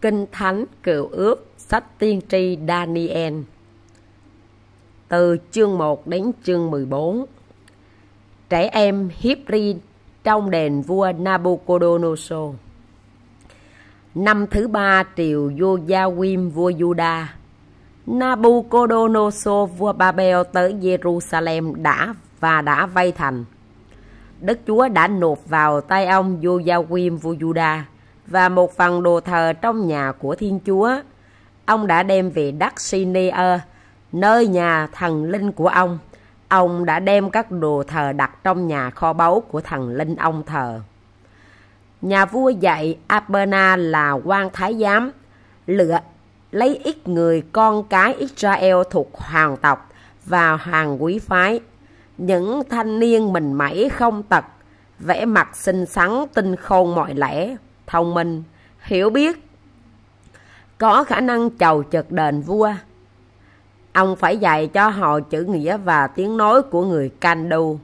Kinh Thánh Cựu Ước Sách Tiên tri Daniel Từ chương 1 đến chương 14 Trẻ em Hipri trong đền vua Nabucodonosor Năm thứ ba triều vua Gia-wim vua Juda Nabucodonosor vua Babel tới Jerusalem đã và đã vây thành Đức Chúa đã nộp vào tay ông vua Gia-wim vua Juda và một phần đồ thờ trong nhà của Thiên Chúa. Ông đã đem về đất Sinea, nơi nhà thần linh của ông. Ông đã đem các đồ thờ đặt trong nhà kho báu của thần linh ông thờ. Nhà vua dạy Abena là quan thái giám, lựa lấy ít người con cái Israel thuộc hoàng tộc và hoàng quý phái. Những thanh niên mình mẩy không tật, vẽ mặt xinh xắn tinh khôn mọi lẽ thông minh, hiểu biết, có khả năng chầu trực đền vua. Ông phải dạy cho họ chữ nghĩa và tiếng nói của người Kandu.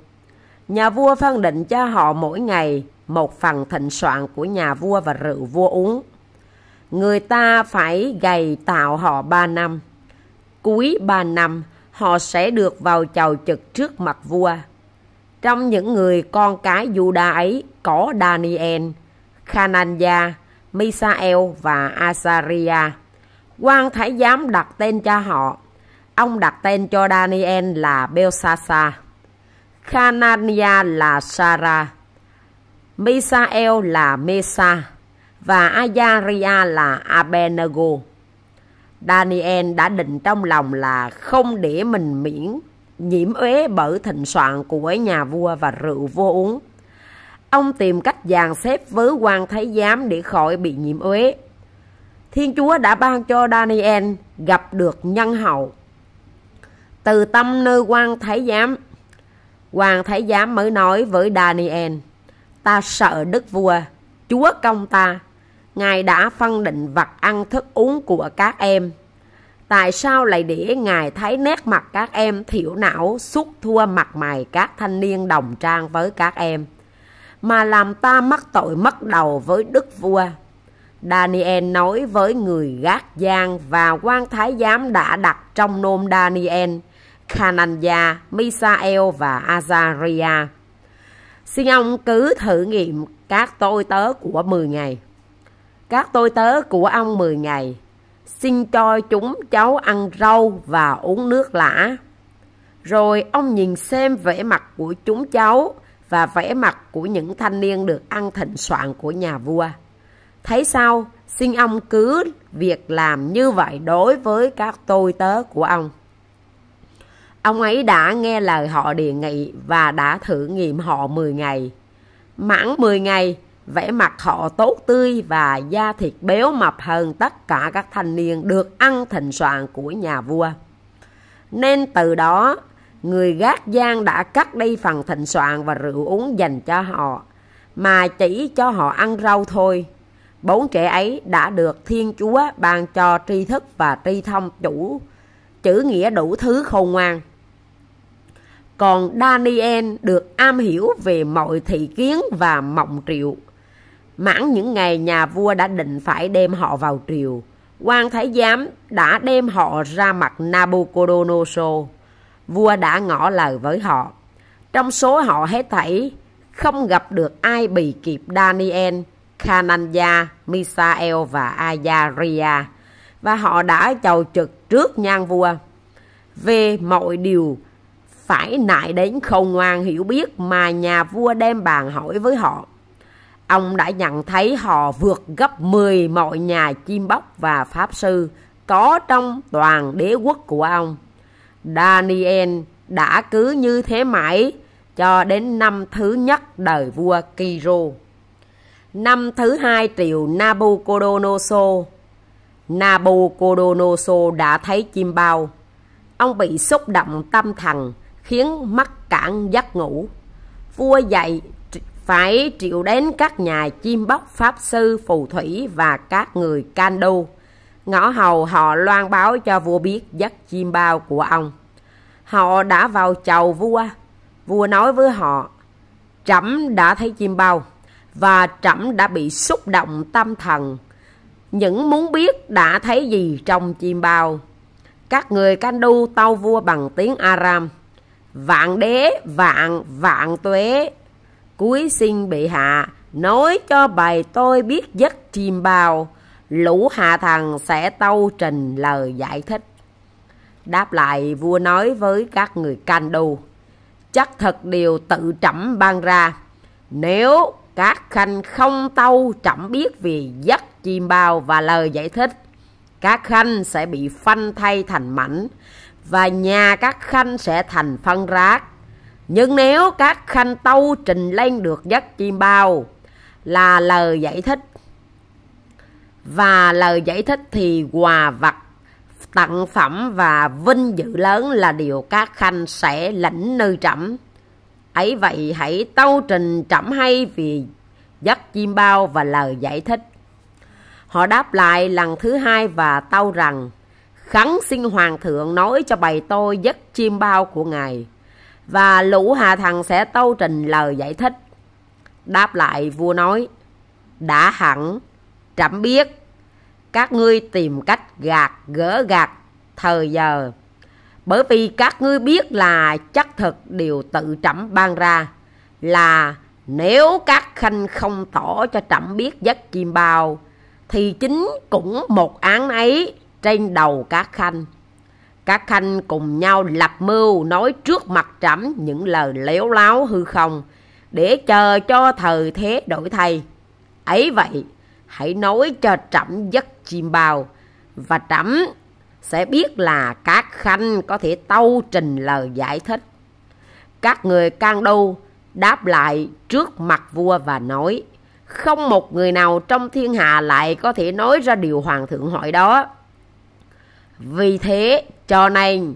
Nhà vua phân định cho họ mỗi ngày một phần thịnh soạn của nhà vua và rượu vua uống. Người ta phải gầy tạo họ ba năm. Cuối ba năm, họ sẽ được vào chầu trực trước mặt vua. Trong những người con cái Juda ấy có Daniel, Khananya, Misael và Azaria. Quan thái giám đặt tên cho họ. Ông đặt tên cho Daniel là Belshazzar, Khanania là Sarah, Misael là Mesa. Và Azaria là Abenego. Daniel đã định trong lòng là không để mình miễn nhiễm uế bởi thịnh soạn của nhà vua và rượu vô uống. Ông tìm cách dàn xếp với quan thái giám để khỏi bị nhiễm uế. Thiên Chúa đã ban cho Daniel gặp được nhân hậu. Từ tâm nơi quan thái giám, quan thái giám mới nói với Daniel, ta sợ đức vua, chúa công ta, ngài đã phân định vật ăn thức uống của các em. Tại sao lại để ngài thấy nét mặt các em thiểu não, xúc thua mặt mày các thanh niên đồng trang với các em? mà làm ta mắc tội mất đầu với đức vua. Daniel nói với người gác gian và quan thái giám đã đặt trong nôm Daniel, Khananya, Misael và Azaria. Xin ông cứ thử nghiệm các tôi tớ của mười ngày. Các tôi tớ của ông mười ngày. Xin cho chúng cháu ăn rau và uống nước lã. Rồi ông nhìn xem vẻ mặt của chúng cháu và vẻ mặt của những thanh niên được ăn thịnh soạn của nhà vua. Thấy sao, xin ông cứ việc làm như vậy đối với các tôi tớ của ông. Ông ấy đã nghe lời họ đề nghị và đã thử nghiệm họ 10 ngày. Mãn 10 ngày, vẻ mặt họ tốt tươi và da thịt béo mập hơn tất cả các thanh niên được ăn thịnh soạn của nhà vua. Nên từ đó, người gác gian đã cắt đi phần thịnh soạn và rượu uống dành cho họ, mà chỉ cho họ ăn rau thôi. Bốn trẻ ấy đã được Thiên Chúa ban cho tri thức và tri thông chủ, chữ nghĩa đủ thứ khôn ngoan. Còn Daniel được am hiểu về mọi thị kiến và mộng triệu. Mãn những ngày nhà vua đã định phải đem họ vào triều, quan thái giám đã đem họ ra mặt Nabucodonosor vua đã ngỏ lời với họ. Trong số họ hết thảy, không gặp được ai bị kịp Daniel, Khananya, Misael và Azaria và họ đã chầu trực trước nhan vua về mọi điều phải nại đến khôn ngoan hiểu biết mà nhà vua đem bàn hỏi với họ. Ông đã nhận thấy họ vượt gấp 10 mọi nhà chim bóc và pháp sư có trong toàn đế quốc của ông. Daniel đã cứ như thế mãi cho đến năm thứ nhất đời vua Kiro. Năm thứ hai triệu Nabucodonosor. Nabucodonosor đã thấy chim bao. Ông bị xúc động tâm thần khiến mắt cạn giấc ngủ. Vua dạy phải triệu đến các nhà chim bóc pháp sư phù thủy và các người can đu Ngõ hầu họ loan báo cho vua biết dắt chim bao của ông. Họ đã vào chầu vua. Vua nói với họ, trẫm đã thấy chim bao và trẫm đã bị xúc động tâm thần. Những muốn biết đã thấy gì trong chim bao. Các người can đu tâu vua bằng tiếng Aram. Vạn đế, vạn, vạn tuế. Cuối sinh bị hạ, nói cho bài tôi biết giấc chim bao lũ hạ thần sẽ tâu trình lời giải thích. Đáp lại vua nói với các người can đu, chắc thật điều tự trẫm ban ra. Nếu các khanh không tâu trẫm biết vì giấc chim bao và lời giải thích, các khanh sẽ bị phanh thay thành mảnh và nhà các khanh sẽ thành phân rác. Nhưng nếu các khanh tâu trình lên được giấc chim bao là lời giải thích và lời giải thích thì quà vặt tặng phẩm và vinh dự lớn là điều các khanh sẽ lãnh nơi trẫm ấy vậy hãy tâu trình trẫm hay vì dắt chim bao và lời giải thích họ đáp lại lần thứ hai và tâu rằng khắn xin hoàng thượng nói cho bầy tôi dắt chim bao của ngài và lũ hà thần sẽ tâu trình lời giải thích đáp lại vua nói đã hẳn trẫm biết các ngươi tìm cách gạt gỡ gạt thời giờ bởi vì các ngươi biết là chắc thực điều tự trẫm ban ra là nếu các khanh không tỏ cho trẫm biết giấc kim bao thì chính cũng một án ấy trên đầu các khanh các khanh cùng nhau lập mưu nói trước mặt trẫm những lời léo láo hư không để chờ cho thời thế đổi thay ấy vậy hãy nói cho trẫm giấc chim bao và trẫm sẽ biết là các khanh có thể tâu trình lời giải thích các người can đu đáp lại trước mặt vua và nói không một người nào trong thiên hạ lại có thể nói ra điều hoàng thượng hỏi đó vì thế cho nên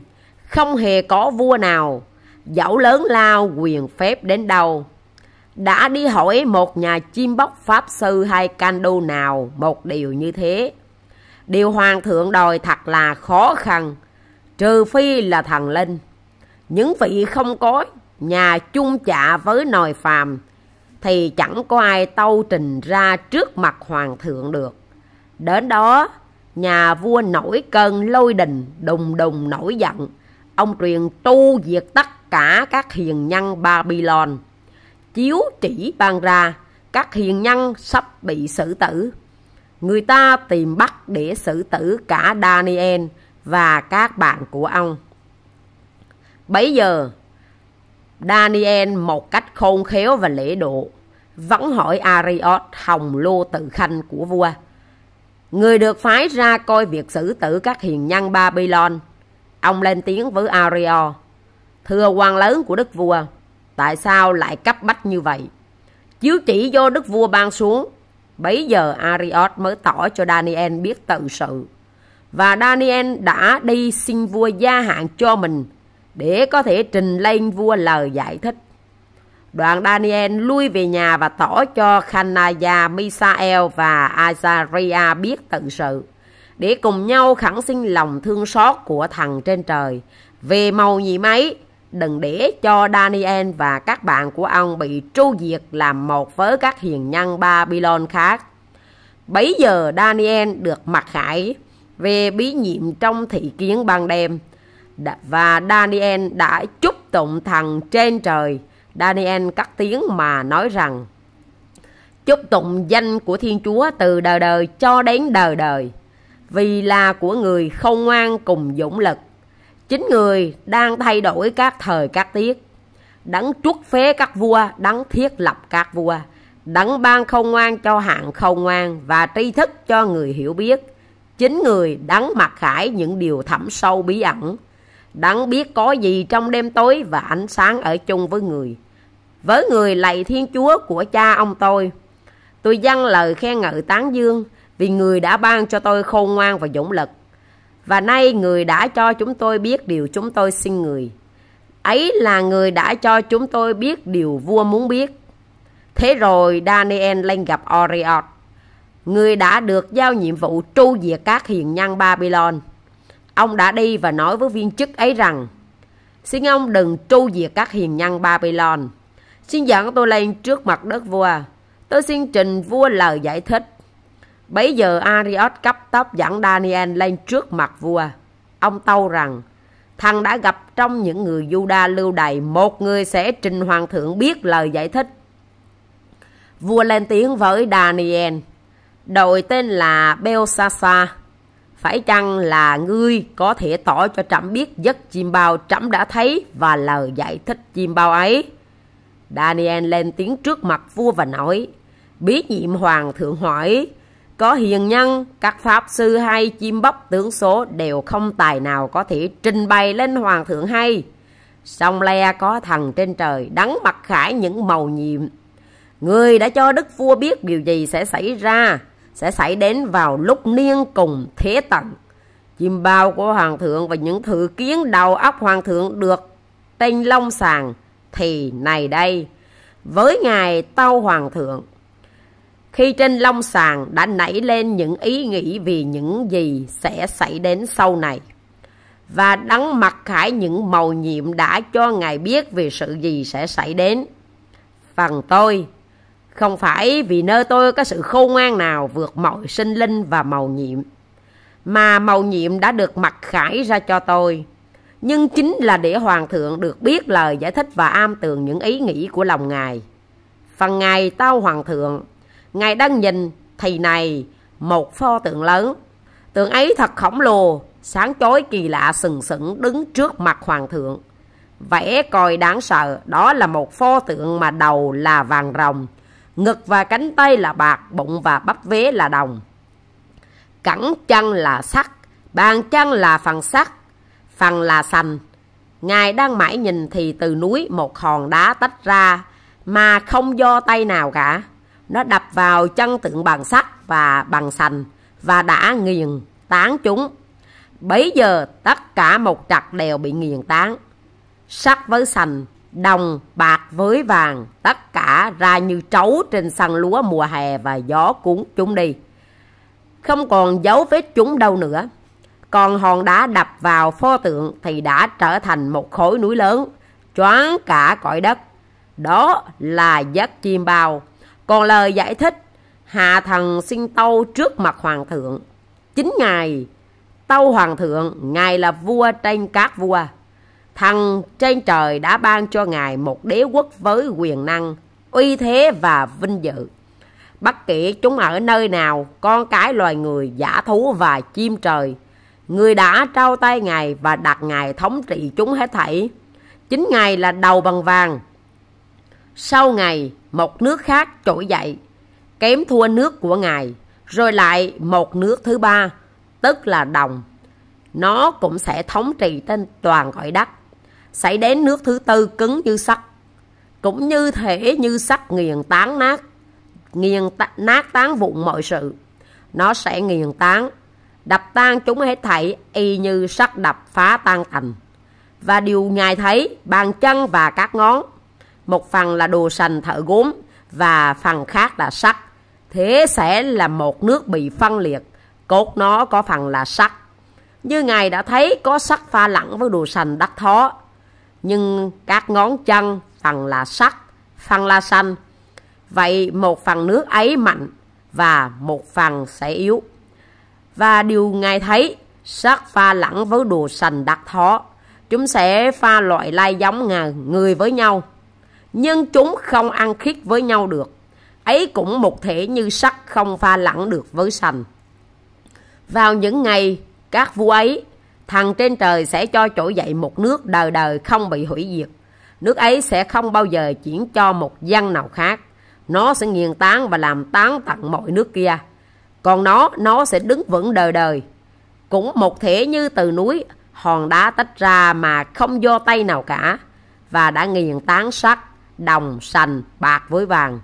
không hề có vua nào dẫu lớn lao quyền phép đến đâu đã đi hỏi một nhà chim bóc pháp sư hay can đu nào một điều như thế. Điều hoàng thượng đòi thật là khó khăn, trừ phi là thần linh. Những vị không có nhà chung chạ với nòi phàm thì chẳng có ai tâu trình ra trước mặt hoàng thượng được. Đến đó, nhà vua nổi cơn lôi đình đùng đùng nổi giận. Ông truyền tu diệt tất cả các hiền nhân Babylon chiếu chỉ ban ra các hiền nhân sắp bị xử tử. Người ta tìm bắt để xử tử cả Daniel và các bạn của ông. Bấy giờ, Daniel một cách khôn khéo và lễ độ vẫn hỏi Ariot hồng lô tự khanh của vua. Người được phái ra coi việc xử tử các hiền nhân Babylon. Ông lên tiếng với Ariot. Thưa quan lớn của đức vua, tại sao lại cấp bách như vậy. Chiếu chỉ do đức vua ban xuống, bấy giờ Ariot mới tỏ cho Daniel biết tự sự. Và Daniel đã đi xin vua gia hạn cho mình để có thể trình lên vua lời giải thích. Đoạn Daniel lui về nhà và tỏ cho Khanaya, Misael và Azaria biết tự sự để cùng nhau khẳng sinh lòng thương xót của thằng trên trời về màu gì mấy đừng để cho Daniel và các bạn của ông bị tru diệt làm một với các hiền nhân Babylon khác. Bấy giờ Daniel được mặc khải về bí nhiệm trong thị kiến ban đêm và Daniel đã chúc tụng thần trên trời. Daniel cắt tiếng mà nói rằng Chúc tụng danh của Thiên Chúa từ đời đời cho đến đời đời Vì là của người không ngoan cùng dũng lực chính người đang thay đổi các thời các tiết đấng truất phế các vua đấng thiết lập các vua đấng ban không ngoan cho hạng không ngoan và tri thức cho người hiểu biết chính người đấng mặc khải những điều thẳm sâu bí ẩn đấng biết có gì trong đêm tối và ánh sáng ở chung với người với người lạy thiên chúa của cha ông tôi tôi dâng lời khen ngợi tán dương vì người đã ban cho tôi khôn ngoan và dũng lực và nay người đã cho chúng tôi biết điều chúng tôi xin người. Ấy là người đã cho chúng tôi biết điều vua muốn biết. Thế rồi Daniel lên gặp Oriot, người đã được giao nhiệm vụ tru diệt các hiền nhân Babylon. Ông đã đi và nói với viên chức ấy rằng, xin ông đừng tru diệt các hiền nhân Babylon. Xin dẫn tôi lên trước mặt đất vua. Tôi xin trình vua lời giải thích Bấy giờ Ariot cấp tốc dẫn Daniel lên trước mặt vua. Ông tâu rằng, thằng đã gặp trong những người Juda lưu đày một người sẽ trình hoàng thượng biết lời giải thích. Vua lên tiếng với Daniel, đội tên là Belsasa. Phải chăng là ngươi có thể tỏ cho trẫm biết giấc chim bao trẫm đã thấy và lời giải thích chim bao ấy? Daniel lên tiếng trước mặt vua và nói, bí nhiệm hoàng thượng hỏi, có hiền nhân, các pháp sư hay chim bắp tướng số đều không tài nào có thể trình bày lên hoàng thượng hay. Song le có thần trên trời đắng mặt khải những màu nhiệm. Người đã cho đức vua biết điều gì sẽ xảy ra, sẽ xảy đến vào lúc niên cùng thế tận. Chim bao của hoàng thượng và những thử kiến đầu óc hoàng thượng được trên long sàng thì này đây. Với ngài tao hoàng thượng khi trên long sàng đã nảy lên những ý nghĩ vì những gì sẽ xảy đến sau này. Và đắng mặc khải những màu nhiệm đã cho Ngài biết về sự gì sẽ xảy đến. Phần tôi, không phải vì nơi tôi có sự khôn ngoan nào vượt mọi sinh linh và màu nhiệm, mà màu nhiệm đã được mặc khải ra cho tôi. Nhưng chính là để Hoàng thượng được biết lời giải thích và am tường những ý nghĩ của lòng Ngài. Phần ngài tao Hoàng thượng Ngài đang nhìn thì này một pho tượng lớn. Tượng ấy thật khổng lồ, sáng chói kỳ lạ sừng sững đứng trước mặt hoàng thượng. Vẽ coi đáng sợ, đó là một pho tượng mà đầu là vàng rồng, ngực và cánh tay là bạc, bụng và bắp vế là đồng. Cẳng chân là sắt, bàn chân là phần sắt, phần là sành. Ngài đang mãi nhìn thì từ núi một hòn đá tách ra, mà không do tay nào cả. Nó đập vào chân tượng bằng sắt và bằng sành và đã nghiền tán chúng. Bấy giờ tất cả một trặc đều bị nghiền tán. Sắt với sành, đồng, bạc với vàng, tất cả ra như trấu trên sân lúa mùa hè và gió cuốn chúng đi. Không còn dấu vết chúng đâu nữa. Còn hòn đá đập vào pho tượng thì đã trở thành một khối núi lớn, choáng cả cõi đất. Đó là giấc chim bao còn lời giải thích, hạ thần xin tâu trước mặt hoàng thượng. Chính ngài, tâu hoàng thượng, ngài là vua trên các vua. Thần trên trời đã ban cho ngài một đế quốc với quyền năng, uy thế và vinh dự. Bất kể chúng ở nơi nào, con cái loài người, giả thú và chim trời, người đã trao tay ngài và đặt ngài thống trị chúng hết thảy. Chính ngài là đầu bằng vàng, sau ngày, một nước khác trỗi dậy, kém thua nước của ngài, rồi lại một nước thứ ba, tức là đồng. Nó cũng sẽ thống trị trên toàn cõi đất. Xảy đến nước thứ tư cứng như sắt, cũng như thể như sắt nghiền tán nát, nghiền t- nát tán vụn mọi sự. Nó sẽ nghiền tán, đập tan chúng hết thảy y như sắt đập phá tan thành Và điều ngài thấy, bàn chân và các ngón một phần là đồ sành thợ gốm và phần khác là sắt. Thế sẽ là một nước bị phân liệt, cốt nó có phần là sắt. Như Ngài đã thấy có sắt pha lẫn với đồ sành đắt thó, nhưng các ngón chân phần là sắt, phần là xanh. Vậy một phần nước ấy mạnh và một phần sẽ yếu. Và điều Ngài thấy, sắt pha lẫn với đồ sành đắt thó, chúng sẽ pha loại lai giống ngà người với nhau nhưng chúng không ăn khít với nhau được ấy cũng một thể như sắt không pha lẫn được với sành vào những ngày các vua ấy thằng trên trời sẽ cho trỗi dậy một nước đời đời không bị hủy diệt nước ấy sẽ không bao giờ chuyển cho một dân nào khác nó sẽ nghiền tán và làm tán tận mọi nước kia còn nó nó sẽ đứng vững đời đời cũng một thể như từ núi hòn đá tách ra mà không do tay nào cả và đã nghiền tán sắt đồng, sành, bạc với vàng.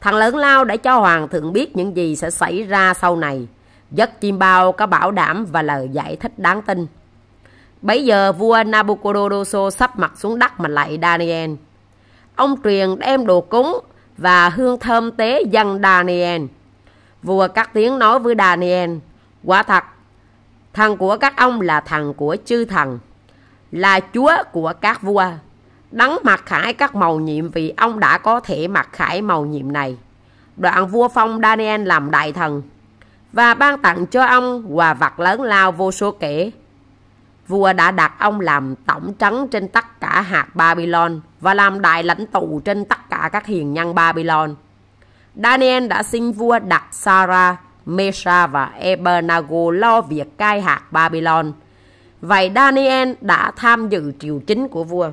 Thằng lớn lao đã cho hoàng thượng biết những gì sẽ xảy ra sau này. Giấc chim bao có bảo đảm và lời giải thích đáng tin. Bấy giờ vua Nabucodonosor sắp mặt xuống đất mà lại Daniel. Ông truyền đem đồ cúng và hương thơm tế dân Daniel. Vua các tiếng nói với Daniel, quả thật, thằng của các ông là thằng của chư thần, là chúa của các vua Đắng mặc khải các màu nhiệm vì ông đã có thể mặc khải màu nhiệm này. Đoạn vua phong Daniel làm đại thần và ban tặng cho ông quà vật lớn lao vô số kể. Vua đã đặt ông làm tổng trấn trên tất cả hạt Babylon và làm đại lãnh tụ trên tất cả các hiền nhân Babylon. Daniel đã xin vua đặt Sarah, Mesha và Ebernago lo việc cai hạt Babylon. Vậy Daniel đã tham dự triều chính của vua.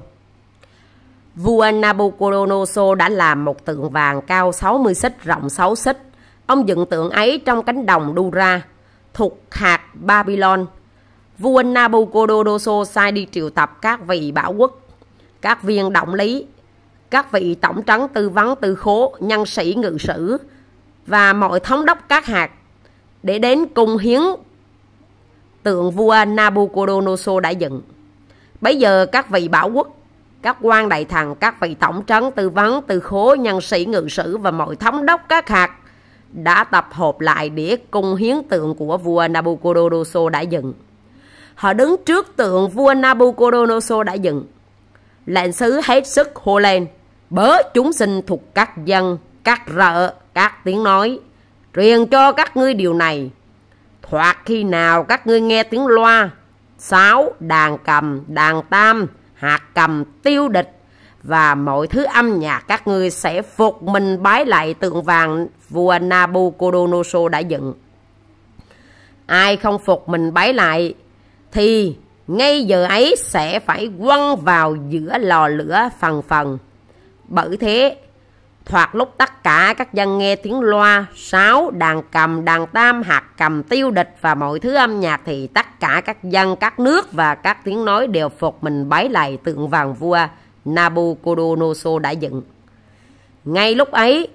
Vua Nabucodonosor đã làm một tượng vàng cao 60 xích, rộng 6 xích. Ông dựng tượng ấy trong cánh đồng Dura, thuộc hạt Babylon. Vua Nabucodonosor sai đi triệu tập các vị bảo quốc, các viên động lý, các vị tổng trấn tư vấn tư khố, nhân sĩ ngự sử và mọi thống đốc các hạt để đến cung hiến tượng vua Nabucodonosor đã dựng. Bấy giờ các vị bảo quốc các quan đại thần, các vị tổng trấn, tư vấn, tư khố, nhân sĩ ngự sử và mọi thống đốc các hạt đã tập hợp lại để cung hiến tượng của vua Nabucodonosor đã dựng. Họ đứng trước tượng vua Nabucodonosor đã dựng. Lệnh sứ hết sức hô lên, bớ chúng sinh thuộc các dân, các rợ, các tiếng nói, truyền cho các ngươi điều này. Thoạt khi nào các ngươi nghe tiếng loa, sáo, đàn cầm, đàn tam, hạt cầm tiêu địch và mọi thứ âm nhạc các ngươi sẽ phục mình bái lại tượng vàng vua Nabucodonosor đã dựng. Ai không phục mình bái lại thì ngay giờ ấy sẽ phải quăng vào giữa lò lửa phần phần. Bởi thế, Thoạt lúc tất cả các dân nghe tiếng loa, sáo, đàn cầm, đàn tam, hạt cầm, tiêu địch và mọi thứ âm nhạc thì tất cả các dân, các nước và các tiếng nói đều phục mình bái lạy tượng vàng vua Nabucodonosor đã dựng. Ngay lúc ấy,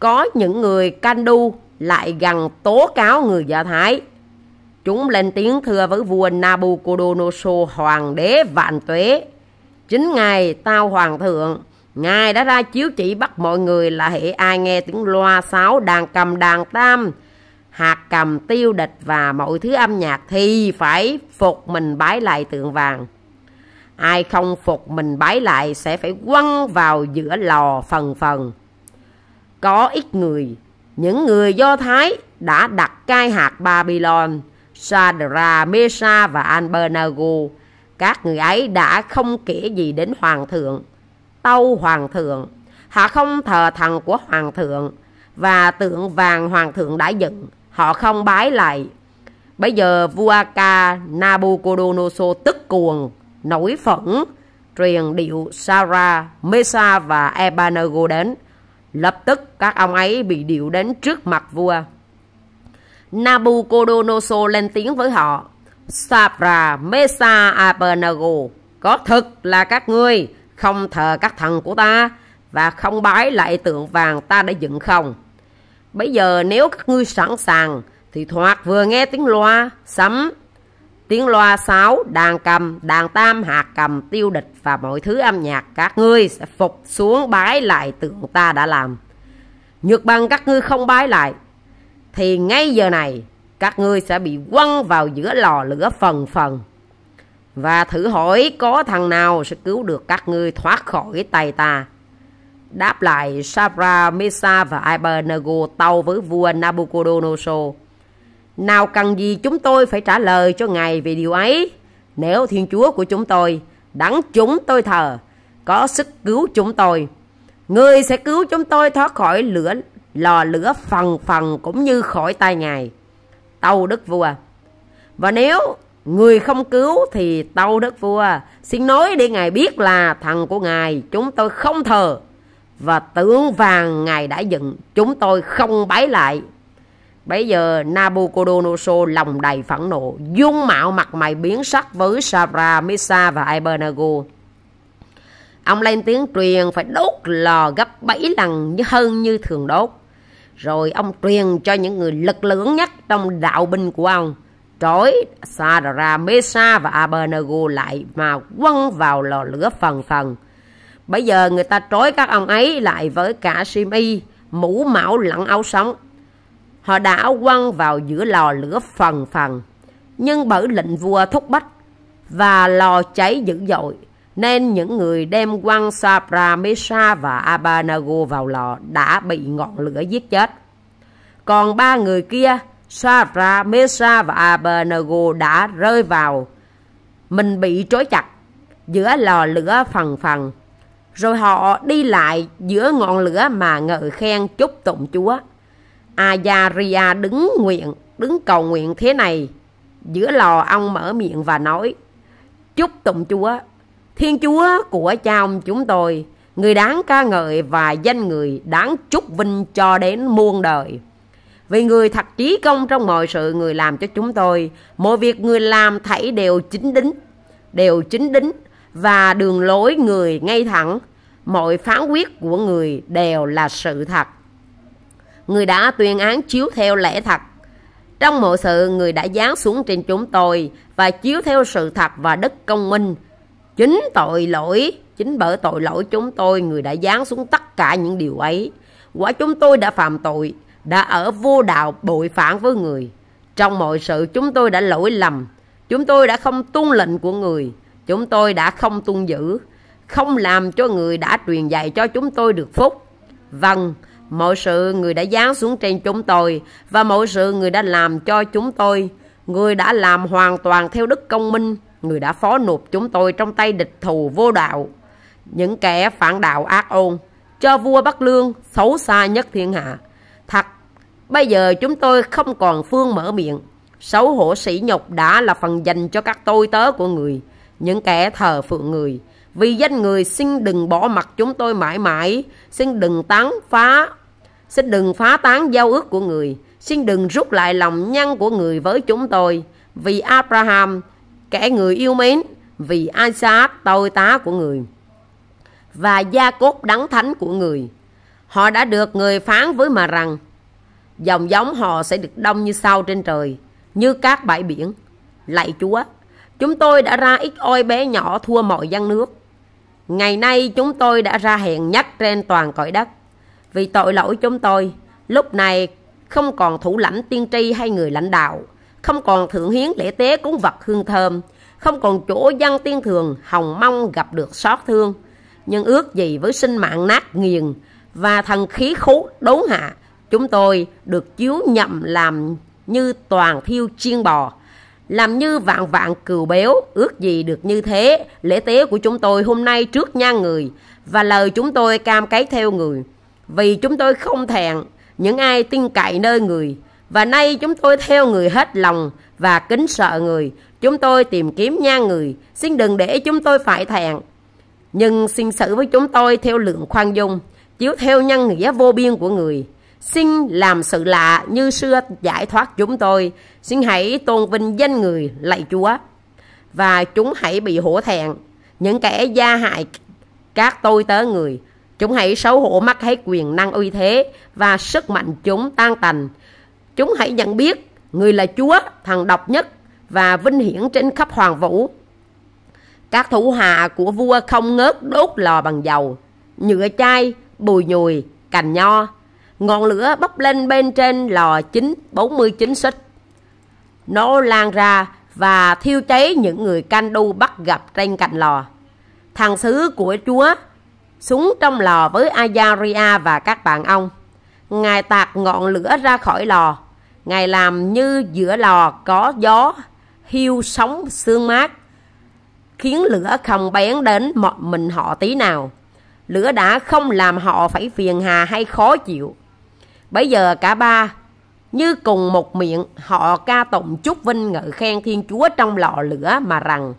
có những người Candu lại gần tố cáo người Do Thái. Chúng lên tiếng thưa với vua Nabucodonosor hoàng đế vạn tuế. Chính ngài tao hoàng thượng Ngài đã ra chiếu chỉ bắt mọi người là hệ ai nghe tiếng loa sáo đàn cầm đàn tam hạt cầm tiêu địch và mọi thứ âm nhạc thì phải phục mình bái lại tượng vàng. Ai không phục mình bái lại sẽ phải quăng vào giữa lò phần phần. Có ít người, những người Do Thái đã đặt cai hạt Babylon, Sadra, Mesa và Albernago. Các người ấy đã không kể gì đến hoàng thượng tâu hoàng thượng họ không thờ thần của hoàng thượng và tượng vàng hoàng thượng đã dựng họ không bái lại bây giờ vua ca nabucodonosor tức cuồng nổi phẫn truyền điệu sara mesa và ebanago đến lập tức các ông ấy bị điệu đến trước mặt vua nabucodonosor lên tiếng với họ sara mesa abanago có thực là các ngươi không thờ các thần của ta và không bái lại tượng vàng ta đã dựng không. Bây giờ nếu các ngươi sẵn sàng thì thoạt vừa nghe tiếng loa, sấm, tiếng loa sáo, đàn cầm, đàn tam, hạt cầm, tiêu địch và mọi thứ âm nhạc các ngươi sẽ phục xuống bái lại tượng ta đã làm. Nhược bằng các ngươi không bái lại thì ngay giờ này các ngươi sẽ bị quăng vào giữa lò lửa phần phần và thử hỏi có thằng nào sẽ cứu được các ngươi thoát khỏi tay ta. Đáp lại, Sabra, Mesa và Ibernego tàu với vua Nabucodonosor. Nào cần gì chúng tôi phải trả lời cho ngài về điều ấy? Nếu Thiên Chúa của chúng tôi, đắng chúng tôi thờ, có sức cứu chúng tôi, Ngươi sẽ cứu chúng tôi thoát khỏi lửa lò lửa phần phần cũng như khỏi tay ngài. tàu đức vua. Và nếu Người không cứu thì tâu đức vua, xin nói để ngài biết là thần của ngài chúng tôi không thờ và tướng vàng ngài đã dựng chúng tôi không bái lại. Bây giờ Nabucodonosor lòng đầy phẫn nộ, dung mạo mặt mày biến sắc với Sabra, Misa và Ibernago. Ông lên tiếng truyền phải đốt lò gấp bảy lần hơn như thường đốt. Rồi ông truyền cho những người lực lưỡng nhất trong đạo binh của ông trói Sadra, Mesa và Abednego lại mà quăng vào lò lửa phần phần. Bây giờ người ta trói các ông ấy lại với cả Simi, mũ mão lẫn áo sống. Họ đã quăng vào giữa lò lửa phần phần. Nhưng bởi lệnh vua thúc bách và lò cháy dữ dội, nên những người đem quăng Sabra, Mesa và Abanago vào lò đã bị ngọn lửa giết chết. Còn ba người kia Sara, Mesa và Abednego đã rơi vào. Mình bị trói chặt giữa lò lửa phần phần. Rồi họ đi lại giữa ngọn lửa mà ngợi khen chúc tụng Chúa. Azaria đứng nguyện, đứng cầu nguyện thế này. Giữa lò ông mở miệng và nói, Chúc tụng Chúa, Thiên Chúa của cha ông chúng tôi, Người đáng ca ngợi và danh người đáng chúc vinh cho đến muôn đời. Vì người thật trí công trong mọi sự người làm cho chúng tôi. Mọi việc người làm thảy đều chính đính, đều chính đính và đường lối người ngay thẳng. Mọi phán quyết của người đều là sự thật. Người đã tuyên án chiếu theo lẽ thật. Trong mọi sự người đã giáng xuống trên chúng tôi và chiếu theo sự thật và đức công minh. Chính tội lỗi, chính bởi tội lỗi chúng tôi người đã giáng xuống tất cả những điều ấy. Quả chúng tôi đã phạm tội đã ở vô đạo bội phản với người. Trong mọi sự chúng tôi đã lỗi lầm, chúng tôi đã không tuân lệnh của người, chúng tôi đã không tuân giữ, không làm cho người đã truyền dạy cho chúng tôi được phúc. Vâng, mọi sự người đã giáng xuống trên chúng tôi và mọi sự người đã làm cho chúng tôi. Người đã làm hoàn toàn theo đức công minh, người đã phó nộp chúng tôi trong tay địch thù vô đạo. Những kẻ phản đạo ác ôn, cho vua Bắc Lương xấu xa nhất thiên hạ. Thật Bây giờ chúng tôi không còn phương mở miệng. Xấu hổ sỉ nhục đã là phần dành cho các tôi tớ của người, những kẻ thờ phượng người. Vì danh người xin đừng bỏ mặt chúng tôi mãi mãi, xin đừng tán phá, xin đừng phá tán giao ước của người, xin đừng rút lại lòng nhân của người với chúng tôi. Vì Abraham, kẻ người yêu mến, vì Isaac, tôi tá của người, và gia cốt đắng thánh của người. Họ đã được người phán với mà rằng, dòng giống họ sẽ được đông như sao trên trời, như các bãi biển. Lạy Chúa, chúng tôi đã ra ít oi bé nhỏ thua mọi dân nước. Ngày nay chúng tôi đã ra hẹn nhất trên toàn cõi đất. Vì tội lỗi chúng tôi, lúc này không còn thủ lãnh tiên tri hay người lãnh đạo, không còn thượng hiến lễ tế cúng vật hương thơm, không còn chỗ dân tiên thường hồng mong gặp được xót thương. Nhưng ước gì với sinh mạng nát nghiền và thần khí khố đốn hạ, Chúng tôi được chiếu nhậm làm như toàn thiêu chiên bò, làm như vạn vạn cừu béo, ước gì được như thế. Lễ tế của chúng tôi hôm nay trước nha người, và lời chúng tôi cam cái theo người. Vì chúng tôi không thẹn những ai tin cậy nơi người, và nay chúng tôi theo người hết lòng và kính sợ người. Chúng tôi tìm kiếm nha người, xin đừng để chúng tôi phải thẹn. Nhưng xin xử với chúng tôi theo lượng khoan dung, chiếu theo nhân nghĩa vô biên của người. Xin làm sự lạ như xưa giải thoát chúng tôi. Xin hãy tôn vinh danh người lạy Chúa. Và chúng hãy bị hổ thẹn. Những kẻ gia hại các tôi tớ người. Chúng hãy xấu hổ mắc hết quyền năng uy thế và sức mạnh chúng tan tành. Chúng hãy nhận biết người là Chúa, thằng độc nhất và vinh hiển trên khắp hoàng vũ. Các thủ hạ của vua không ngớt đốt lò bằng dầu, nhựa chai, bùi nhùi, cành nho, Ngọn lửa bốc lên bên trên lò chín 49 xích. Nổ lan ra và thiêu cháy những người canh đu bắt gặp trên cạnh lò. Thằng sứ của chúa xuống trong lò với Azaria và các bạn ông. Ngài tạt ngọn lửa ra khỏi lò. Ngài làm như giữa lò có gió, hiu sóng sương mát, khiến lửa không bén đến một mình họ tí nào. Lửa đã không làm họ phải phiền hà hay khó chịu. Bây giờ cả ba như cùng một miệng họ ca tụng chúc vinh ngợi khen Thiên Chúa trong lò lửa mà rằng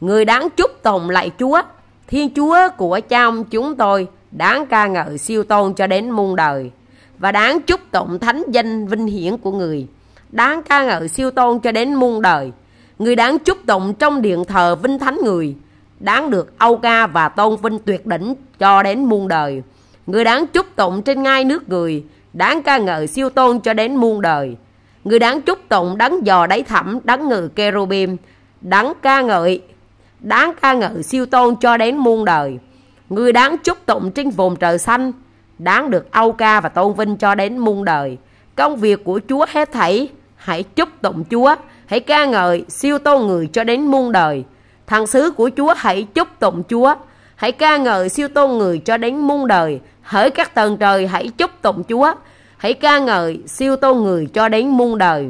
Người đáng chúc tồn lại Chúa, Thiên Chúa của cha ông chúng tôi đáng ca ngợi siêu tôn cho đến muôn đời và đáng chúc tụng thánh danh vinh hiển của người đáng ca ngợi siêu tôn cho đến muôn đời người đáng chúc tụng trong điện thờ vinh thánh người đáng được âu ca và tôn vinh tuyệt đỉnh cho đến muôn đời người đáng chúc tụng trên ngai nước người đáng ca ngợi siêu tôn cho đến muôn đời. Người đáng chúc tụng, đấng dò đáy thẳm, đấng ngự kerubim, đáng ca ngợi, đáng ca ngợi siêu tôn cho đến muôn đời. Người đáng chúc tụng trên vùng trời xanh, đáng được âu ca và tôn vinh cho đến muôn đời. Công việc của Chúa hết thảy, hãy chúc tụng Chúa, hãy ca ngợi siêu tôn người cho đến muôn đời. Thằng sứ của Chúa hãy chúc tụng Chúa, hãy ca ngợi siêu tôn người cho đến muôn đời hỡi các tầng trời hãy chúc tụng Chúa, hãy ca ngợi siêu tôn người cho đến muôn đời.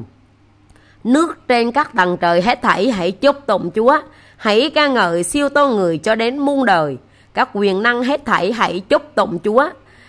Nước trên các tầng trời hết thảy hãy chúc tụng Chúa, hãy ca ngợi siêu tôn người cho đến muôn đời. Các quyền năng hết thảy hãy chúc tụng Chúa,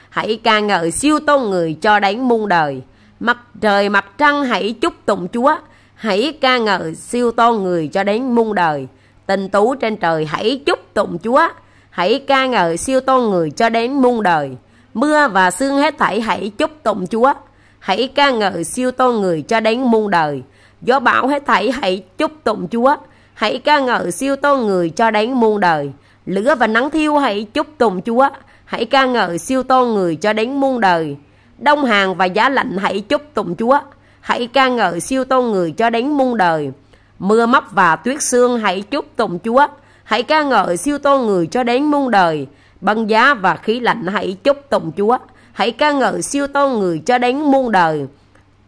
hãy ca ngợi siêu tôn người cho đến muôn đời. Mặt trời mặt trăng hãy chúc tụng Chúa, hãy ca ngợi siêu tôn người cho đến muôn đời. Tình tú trên trời hãy chúc tụng Chúa, Hãy ca ngợi siêu tôn người cho đến muôn đời. Mưa và sương hết thảy hãy chúc tụng Chúa. Hãy ca ngợi siêu tôn người cho đến muôn đời. Gió bão hết thảy hãy chúc tụng Chúa. Hãy ca ngợi siêu tôn người cho đến muôn đời. Lửa và nắng thiêu hãy chúc tụng Chúa. Hãy ca ngợi siêu tôn người cho đến muôn đời. Đông hàng và giá lạnh hãy chúc tụng Chúa. Hãy ca ngợi siêu tôn người cho đến muôn đời. Mưa móc và tuyết xương hãy chúc tụng Chúa. Hãy ca ngợi siêu tôn người cho đến muôn đời. Băng giá và khí lạnh hãy chúc tùng Chúa. Hãy ca ngợi siêu tôn người cho đến muôn đời.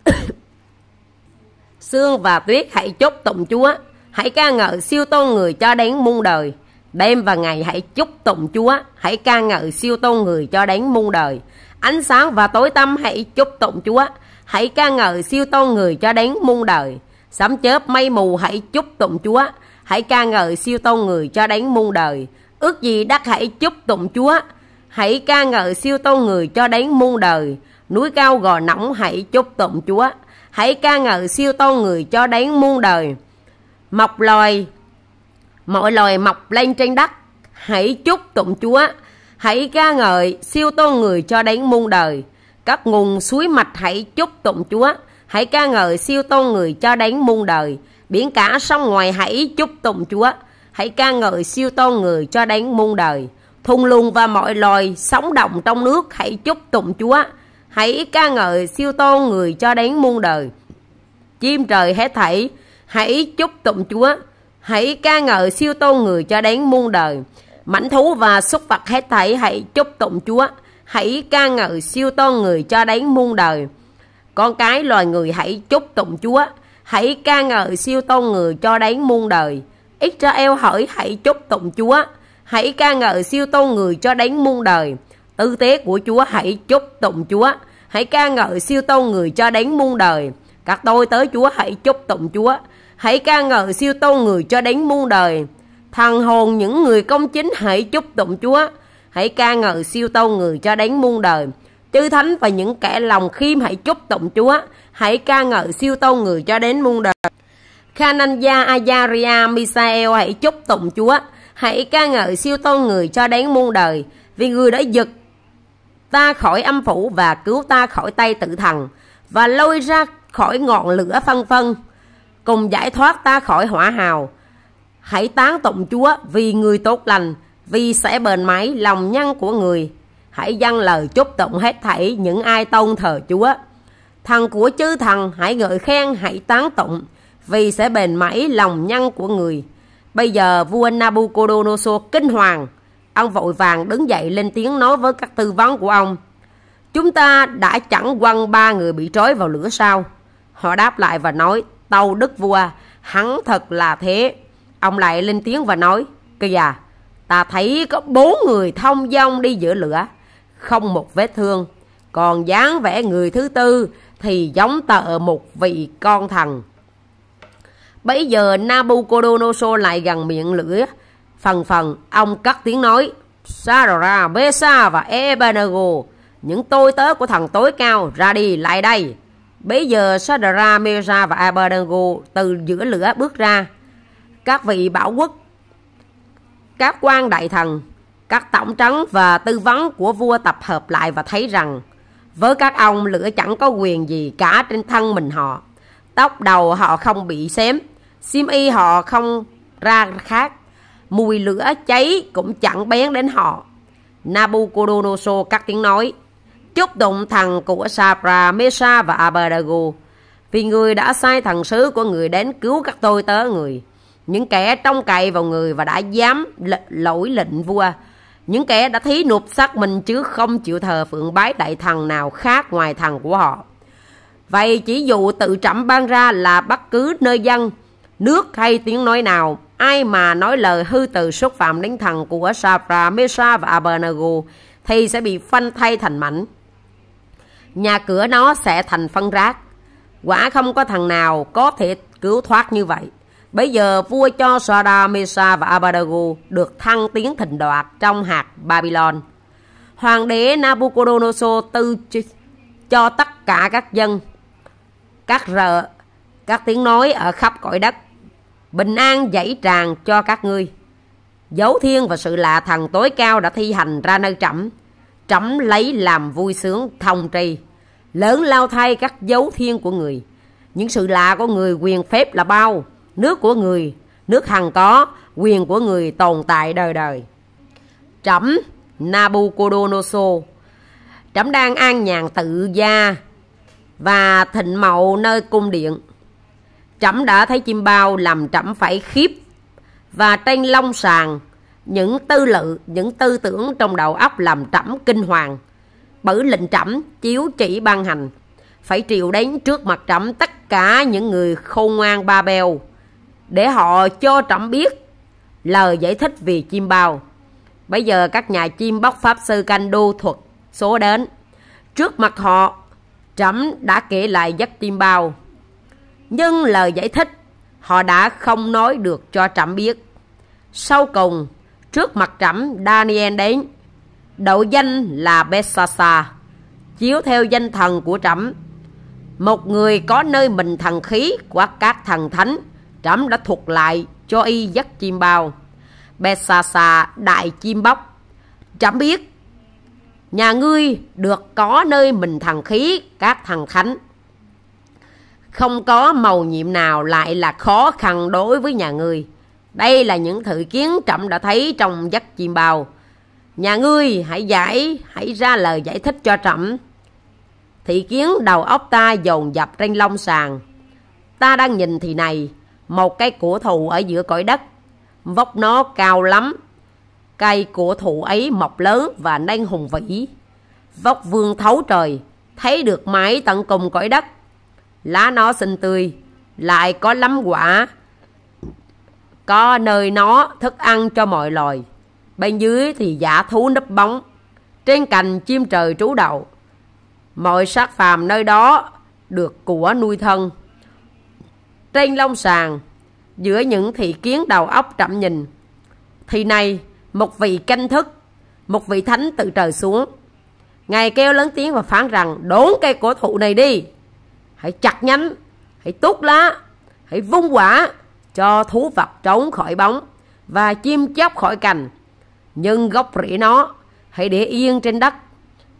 Sương và tuyết hãy chúc tụng Chúa. Hãy ca ngợi siêu tôn người cho đến muôn đời. Đêm và ngày hãy chúc tụng Chúa. Hãy ca ngợi siêu tôn người cho đến muôn đời. Ánh sáng và tối tăm hãy chúc tụng Chúa. Hãy ca ngợi siêu tôn người cho đến muôn đời. Sấm chớp mây mù hãy chúc tụng Chúa. Hãy ca ngợi siêu tôn người cho đến muôn đời. Ước gì đắc hãy chúc tụng Chúa. Hãy ca ngợi siêu tôn người cho đến muôn đời. Núi cao gò nóng hãy chúc tụng Chúa. Hãy ca ngợi siêu tôn người cho đến muôn đời. Mọc loài, mọi loài mọc lên trên đất. Hãy chúc tụng Chúa. Hãy ca ngợi siêu tôn người cho đến muôn đời. Các nguồn suối mạch hãy chúc tụng Chúa. Hãy ca ngợi siêu tôn người cho đến muôn đời biển cả sông ngoài hãy chúc tụng Chúa, hãy ca ngợi siêu tôn người cho đến muôn đời. Thung lũng và mọi loài sống động trong nước hãy chúc tụng Chúa, hãy ca ngợi siêu tôn người cho đến muôn đời. Chim trời hết thảy, hãy chúc tụng Chúa, hãy ca ngợi siêu tôn người cho đến muôn đời. Mảnh thú và súc vật hết thảy hãy chúc tụng Chúa, hãy ca ngợi siêu tôn người cho đến muôn đời. Con cái loài người hãy chúc tụng Chúa, Hãy ca ngợi siêu tôn người cho đáng muôn đời. Israel hỡi hãy chúc tụng Chúa. Hãy ca ngợi siêu tôn người cho đáng muôn đời. Tư tế của Chúa hãy chúc tụng Chúa. Hãy ca ngợi siêu tôn người cho đáng muôn đời. Các tôi tới Chúa hãy chúc tụng Chúa. Hãy ca ngợi siêu tôn người cho đáng muôn đời. Thằng hồn những người công chính hãy chúc tụng Chúa. Hãy ca ngợi siêu tôn người cho đáng muôn đời. Chư thánh và những kẻ lòng khiêm hãy chúc tụng Chúa hãy ca ngợi siêu tôn người cho đến muôn đời. Khananya ajaria Misael hãy chúc tụng Chúa, hãy ca ngợi siêu tôn người cho đến muôn đời, vì người đã giật ta khỏi âm phủ và cứu ta khỏi tay tự thần và lôi ra khỏi ngọn lửa phân phân, cùng giải thoát ta khỏi hỏa hào. Hãy tán tụng Chúa vì người tốt lành, vì sẽ bền mãi lòng nhân của người. Hãy dâng lời chúc tụng hết thảy những ai tôn thờ Chúa. Thần của chư thần hãy ngợi khen hãy tán tụng vì sẽ bền mãi lòng nhân của người. Bây giờ vua Nabucodonosor kinh hoàng. Ông vội vàng đứng dậy lên tiếng nói với các tư vấn của ông. Chúng ta đã chẳng quăng ba người bị trói vào lửa sao? Họ đáp lại và nói, tâu đức vua, hắn thật là thế. Ông lại lên tiếng và nói, kìa, à, ta thấy có bốn người thông dong đi giữa lửa, không một vết thương. Còn dáng vẻ người thứ tư thì giống tợ một vị con thần. Bấy giờ Nabucodonosor lại gần miệng lưỡi phần phần ông cắt tiếng nói Sarora, Besa và Ebenego những tôi tớ của thần tối cao ra đi lại đây. Bấy giờ Sadara, Mesa và Abednego từ giữa lửa bước ra. Các vị bảo quốc, các quan đại thần, các tổng trấn và tư vấn của vua tập hợp lại và thấy rằng với các ông lửa chẳng có quyền gì cả trên thân mình họ. Tóc đầu họ không bị xém, xiêm y họ không ra khác. Mùi lửa cháy cũng chẳng bén đến họ. Nabucodonosor cắt tiếng nói. Chúc tụng thần của Sabra, Mesa và Abadago. Vì người đã sai thần sứ của người đến cứu các tôi tớ người. Những kẻ trông cậy vào người và đã dám lỗi lệnh vua những kẻ đã thí nộp xác mình chứ không chịu thờ phượng bái đại thần nào khác ngoài thần của họ. Vậy chỉ dụ tự trẫm ban ra là bất cứ nơi dân, nước hay tiếng nói nào, ai mà nói lời hư từ xúc phạm đến thần của Sabra, Mesa và Abednego thì sẽ bị phân thay thành mảnh. Nhà cửa nó sẽ thành phân rác. Quả không có thằng nào có thể cứu thoát như vậy. Bây giờ vua cho Sara, Mesa và Abadagu được thăng tiến thịnh đoạt trong hạt Babylon. Hoàng đế Nabucodonosor tư cho tất cả các dân, các rợ, các tiếng nói ở khắp cõi đất. Bình an dãy tràn cho các ngươi. Dấu thiên và sự lạ thần tối cao đã thi hành ra nơi trẫm. Trẫm lấy làm vui sướng thông trì. Lớn lao thay các dấu thiên của người. Những sự lạ của người quyền phép là bao? nước của người nước hằng có quyền của người tồn tại đời đời trẫm nabucodonosor trẫm đang an nhàn tự gia và thịnh mậu nơi cung điện trẫm đã thấy chim bao làm trẫm phải khiếp và trên long sàng những tư lự những tư tưởng trong đầu óc làm trẫm kinh hoàng bởi lệnh trẫm chiếu chỉ ban hành phải triệu đến trước mặt trẫm tất cả những người khôn ngoan ba beo để họ cho trẫm biết lời giải thích vì chim bao. Bây giờ các nhà chim bóc pháp sư canh đô thuật số đến. Trước mặt họ, trẫm đã kể lại giấc chim bao. Nhưng lời giải thích họ đã không nói được cho trẫm biết. Sau cùng, trước mặt trẫm Daniel đến, đậu danh là Besasa chiếu theo danh thần của trẫm. Một người có nơi mình thần khí của các thần thánh Trẫm đã thuật lại cho y dắt chim bao. Bé xa xa đại chim bóc. Trẫm biết nhà ngươi được có nơi mình thằng khí các thằng khánh. Không có màu nhiệm nào lại là khó khăn đối với nhà ngươi. Đây là những thử kiến trẫm đã thấy trong dắt chim bao. Nhà ngươi hãy giải, hãy ra lời giải thích cho trẫm. Thị kiến đầu óc ta dồn dập trên long sàng Ta đang nhìn thì này, một cái cổ thụ ở giữa cõi đất. Vóc nó cao lắm. Cây cổ thụ ấy mọc lớn và nanh hùng vĩ. Vóc vương thấu trời, thấy được mãi tận cùng cõi đất. Lá nó xinh tươi, lại có lắm quả. Có nơi nó thức ăn cho mọi loài. Bên dưới thì giả thú nấp bóng. Trên cành chim trời trú đậu. Mọi sắc phàm nơi đó được của nuôi thân trên lông sàn giữa những thị kiến đầu óc trậm nhìn thì này một vị canh thức một vị thánh từ trời xuống ngài kêu lớn tiếng và phán rằng đốn cây cổ thụ này đi hãy chặt nhánh hãy tút lá hãy vung quả cho thú vật trốn khỏi bóng và chim chóc khỏi cành nhưng gốc rễ nó hãy để yên trên đất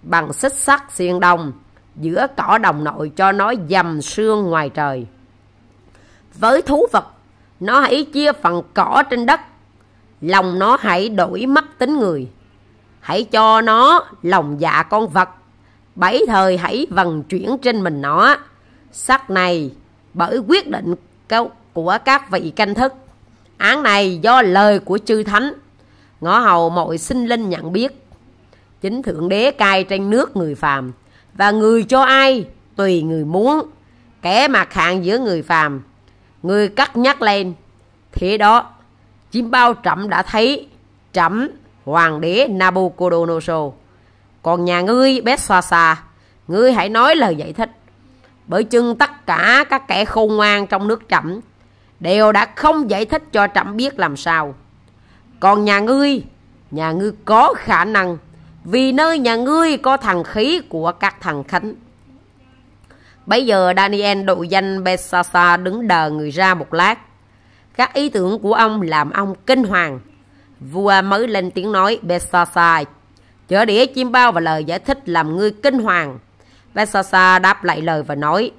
bằng xích sắt xiềng đồng giữa cỏ đồng nội cho nó dầm sương ngoài trời với thú vật nó hãy chia phần cỏ trên đất lòng nó hãy đổi mắt tính người hãy cho nó lòng dạ con vật bảy thời hãy vận chuyển trên mình nó sắc này bởi quyết định của các vị canh thức án này do lời của chư thánh ngõ hầu mọi sinh linh nhận biết chính thượng đế cai trên nước người phàm và người cho ai tùy người muốn kẻ mà khạng giữa người phàm Người cắt nhắc lên. Thế đó, chim bao trẫm đã thấy trẫm hoàng đế Nabucodonosor. Còn nhà ngươi Betsasa, ngươi hãy nói lời giải thích. Bởi chưng tất cả các kẻ khôn ngoan trong nước trẫm đều đã không giải thích cho trẫm biết làm sao. Còn nhà ngươi, nhà ngươi có khả năng vì nơi nhà ngươi có thằng khí của các thằng khánh. Bây giờ Daniel đội danh Besasa đứng đờ người ra một lát. Các ý tưởng của ông làm ông kinh hoàng. Vua mới lên tiếng nói Besasa. Chở đĩa chim bao và lời giải thích làm ngươi kinh hoàng. Besasa đáp lại lời và nói.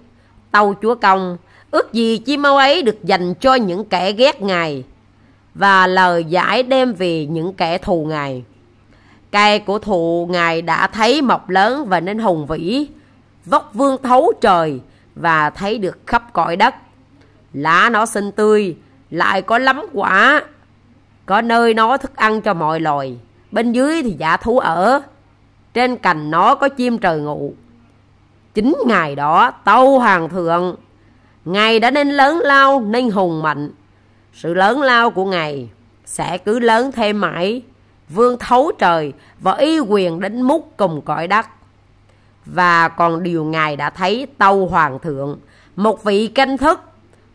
Tâu chúa công, ước gì chim bao ấy được dành cho những kẻ ghét ngài. Và lời giải đem về những kẻ thù ngài. Cây của thù ngài đã thấy mọc lớn và nên hùng vĩ vóc vương thấu trời và thấy được khắp cõi đất. Lá nó xinh tươi, lại có lắm quả, có nơi nó thức ăn cho mọi loài, bên dưới thì giả thú ở, trên cành nó có chim trời ngủ Chính ngày đó, Tâu Hoàng Thượng, Ngài đã nên lớn lao nên hùng mạnh. Sự lớn lao của Ngài sẽ cứ lớn thêm mãi, vương thấu trời và y quyền đến mút cùng cõi đất và còn điều ngài đã thấy tâu hoàng thượng một vị canh thức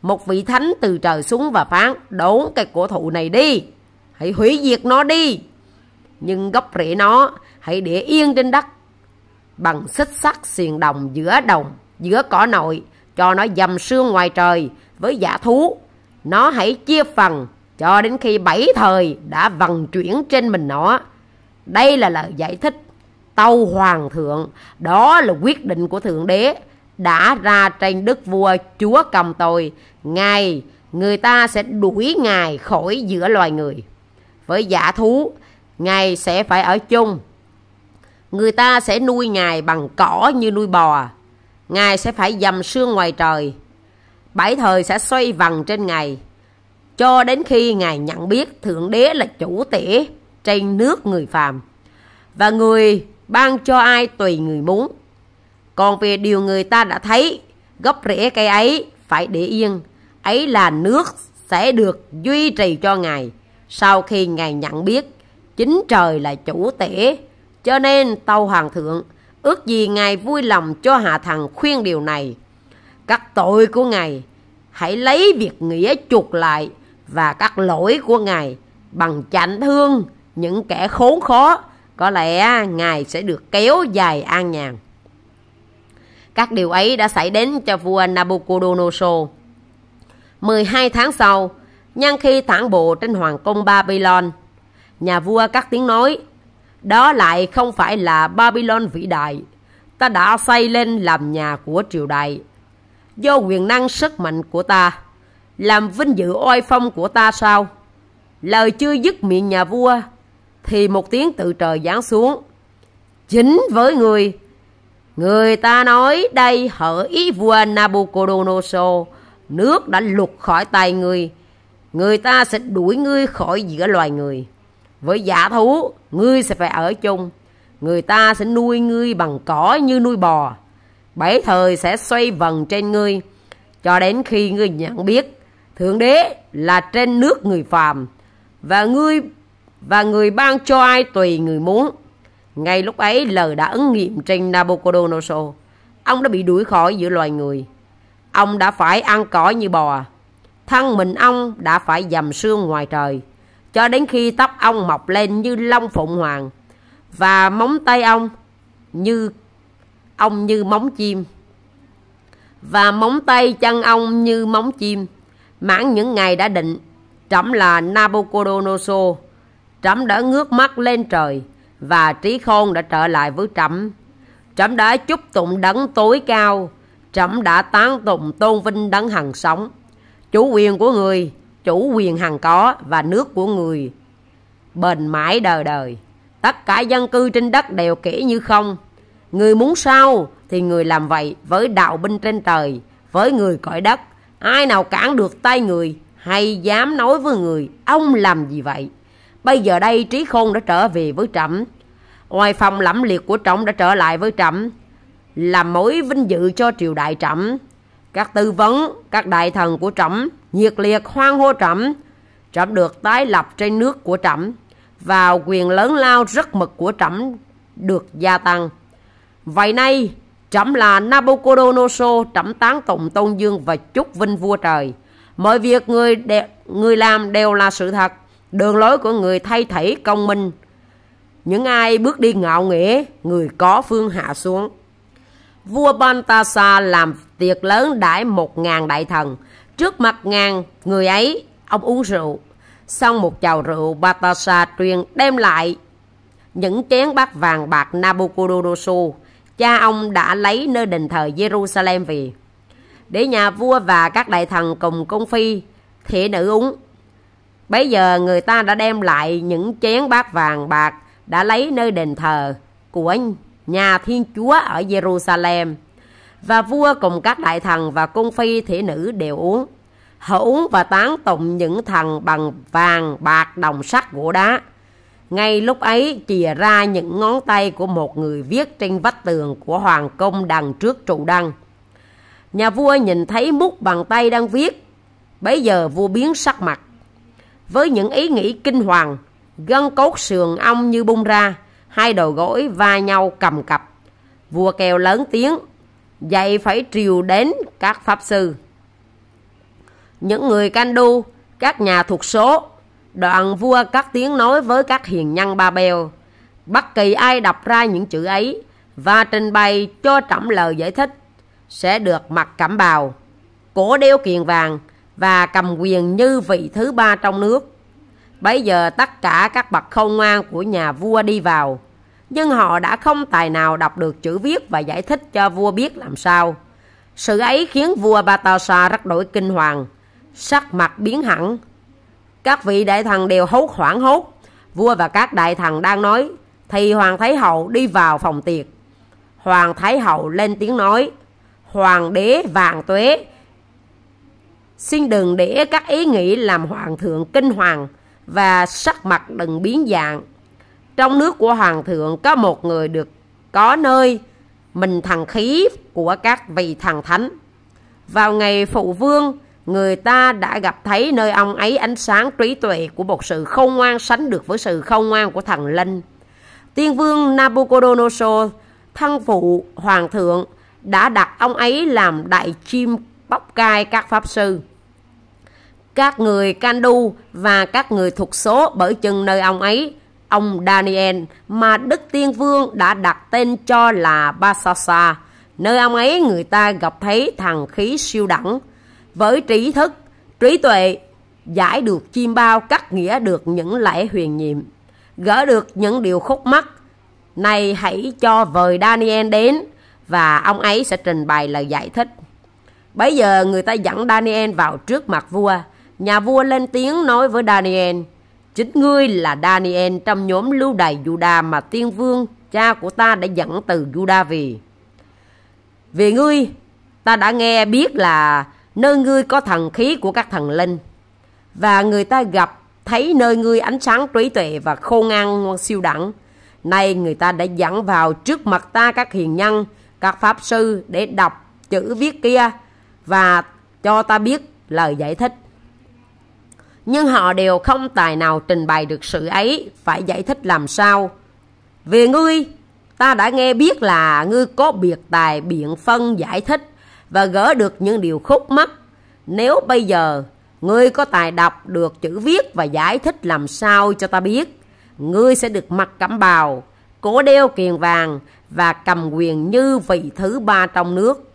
một vị thánh từ trời xuống và phán đốn cây cổ thụ này đi hãy hủy diệt nó đi nhưng gốc rễ nó hãy để yên trên đất bằng xích sắt xiềng đồng giữa đồng giữa cỏ nội cho nó dầm sương ngoài trời với giả thú nó hãy chia phần cho đến khi bảy thời đã vần chuyển trên mình nó đây là lời giải thích tâu hoàng thượng đó là quyết định của thượng đế đã ra trên đức vua chúa cầm tôi ngài người ta sẽ đuổi ngài khỏi giữa loài người với giả thú ngài sẽ phải ở chung người ta sẽ nuôi ngài bằng cỏ như nuôi bò ngài sẽ phải dầm sương ngoài trời bảy thời sẽ xoay vần trên ngài cho đến khi ngài nhận biết thượng đế là chủ tể trên nước người phàm và người ban cho ai tùy người muốn. Còn về điều người ta đã thấy, gốc rễ cây ấy phải để yên. Ấy là nước sẽ được duy trì cho Ngài sau khi Ngài nhận biết chính trời là chủ tể. Cho nên tâu hoàng thượng, ước gì Ngài vui lòng cho hạ thần khuyên điều này. Các tội của Ngài, hãy lấy việc nghĩa chuộc lại và các lỗi của Ngài bằng chảnh thương những kẻ khốn khó có lẽ ngài sẽ được kéo dài an nhàn các điều ấy đã xảy đến cho vua Nabucodonosor 12 tháng sau nhân khi thản bộ trên hoàng cung Babylon nhà vua cắt tiếng nói đó lại không phải là Babylon vĩ đại ta đã xây lên làm nhà của triều đại do quyền năng sức mạnh của ta làm vinh dự oai phong của ta sao lời chưa dứt miệng nhà vua thì một tiếng từ trời giáng xuống chính với người người ta nói đây hỡi vua nabucodonosor nước đã lục khỏi tay người người ta sẽ đuổi ngươi khỏi giữa loài người với giả thú ngươi sẽ phải ở chung người ta sẽ nuôi ngươi bằng cỏ như nuôi bò bảy thời sẽ xoay vần trên ngươi cho đến khi ngươi nhận biết thượng đế là trên nước người phàm và ngươi và người ban cho ai tùy người muốn. Ngay lúc ấy lời đã ứng nghiệm trên Nabucodonosor. Ông đã bị đuổi khỏi giữa loài người. Ông đã phải ăn cỏ như bò. Thân mình ông đã phải dầm xương ngoài trời. Cho đến khi tóc ông mọc lên như lông phụng hoàng. Và móng tay ông như ông như móng chim. Và móng tay chân ông như móng chim. Mãn những ngày đã định Trẫm là Nabucodonosor Trẫm đã ngước mắt lên trời và trí khôn đã trở lại với trẫm. Trẫm đã chúc tụng đấng tối cao, trẫm đã tán tụng tôn vinh đấng hằng sống. Chủ quyền của người, chủ quyền hằng có và nước của người bền mãi đời đời. Tất cả dân cư trên đất đều kể như không. Người muốn sao thì người làm vậy với đạo binh trên trời, với người cõi đất. Ai nào cản được tay người hay dám nói với người, ông làm gì vậy? Bây giờ đây Trí Khôn đã trở về với Trẫm. Ngoài phòng lẫm liệt của Trọng đã trở lại với Trẫm, làm mối vinh dự cho triều đại Trẫm. Các tư vấn, các đại thần của Trẫm nhiệt liệt hoan hô Trẫm. Trẫm được tái lập trên nước của Trẫm và quyền lớn lao rất mực của Trẫm được gia tăng. Vậy nay, Trẫm là Nabucodonosor, Trẫm tán tụng tôn dương và chúc vinh vua trời. Mọi việc người, đẹp, người làm đều là sự thật đường lối của người thay thảy công minh những ai bước đi ngạo nghĩa người có phương hạ xuống vua Bantasa làm tiệc lớn đãi một ngàn đại thần trước mặt ngàn người ấy ông uống rượu xong một chầu rượu Bantasa truyền đem lại những chén bát vàng bạc Nabucodonosor cha ông đã lấy nơi đền thờ Jerusalem về để nhà vua và các đại thần cùng công phi thị nữ uống Bây giờ người ta đã đem lại những chén bát vàng bạc đã lấy nơi đền thờ của nhà Thiên Chúa ở Jerusalem. Và vua cùng các đại thần và cung phi thị nữ đều uống. Họ uống và tán tụng những thần bằng vàng, bạc, đồng sắt, gỗ đá. Ngay lúc ấy chìa ra những ngón tay của một người viết trên vách tường của hoàng cung đằng trước trụ đăng. Nhà vua nhìn thấy mút bằng tay đang viết. bây giờ vua biến sắc mặt với những ý nghĩ kinh hoàng gân cốt sườn ong như bung ra hai đầu gối va nhau cầm cập vua kêu lớn tiếng dạy phải triều đến các pháp sư những người canh đu các nhà thuộc số đoạn vua các tiếng nói với các hiền nhân ba bèo bất kỳ ai đọc ra những chữ ấy và trình bày cho trọng lời giải thích sẽ được mặc cẩm bào cổ đeo kiền vàng và cầm quyền như vị thứ ba trong nước. Bấy giờ tất cả các bậc khôn ngoan của nhà vua đi vào, nhưng họ đã không tài nào đọc được chữ viết và giải thích cho vua biết làm sao. Sự ấy khiến vua Batasa rất đổi kinh hoàng, sắc mặt biến hẳn. Các vị đại thần đều hốt hoảng hốt, vua và các đại thần đang nói, thì Hoàng Thái Hậu đi vào phòng tiệc. Hoàng Thái Hậu lên tiếng nói, Hoàng đế vàng tuế Xin đừng để các ý nghĩ làm hoàng thượng kinh hoàng và sắc mặt đừng biến dạng. Trong nước của hoàng thượng có một người được có nơi mình thần khí của các vị thần thánh. Vào ngày phụ vương, người ta đã gặp thấy nơi ông ấy ánh sáng trí tuệ của một sự không ngoan sánh được với sự không ngoan của thần linh. Tiên vương Nabucodonosor, thân phụ hoàng thượng, đã đặt ông ấy làm đại chim bóc cai các pháp sư các người Candu và các người thuộc số bởi chừng nơi ông ấy, ông Daniel mà Đức Tiên Vương đã đặt tên cho là Basasa. Nơi ông ấy người ta gặp thấy thằng khí siêu đẳng. Với trí thức, trí tuệ, giải được chim bao cắt nghĩa được những lẽ huyền nhiệm, gỡ được những điều khúc mắc. Này hãy cho vời Daniel đến và ông ấy sẽ trình bày lời giải thích. bây giờ người ta dẫn Daniel vào trước mặt vua. Nhà vua lên tiếng nói với Daniel, Chính ngươi là Daniel trong nhóm lưu đày Juda mà tiên vương, cha của ta đã dẫn từ Juda về. Về ngươi, ta đã nghe biết là nơi ngươi có thần khí của các thần linh. Và người ta gặp thấy nơi ngươi ánh sáng trí tuệ và khôn ngoan siêu đẳng. Nay người ta đã dẫn vào trước mặt ta các hiền nhân, các pháp sư để đọc chữ viết kia và cho ta biết lời giải thích nhưng họ đều không tài nào trình bày được sự ấy, phải giải thích làm sao. Về ngươi, ta đã nghe biết là ngươi có biệt tài biện phân giải thích và gỡ được những điều khúc mắc. Nếu bây giờ ngươi có tài đọc được chữ viết và giải thích làm sao cho ta biết, ngươi sẽ được mặc cẩm bào, cổ đeo kiền vàng và cầm quyền như vị thứ ba trong nước.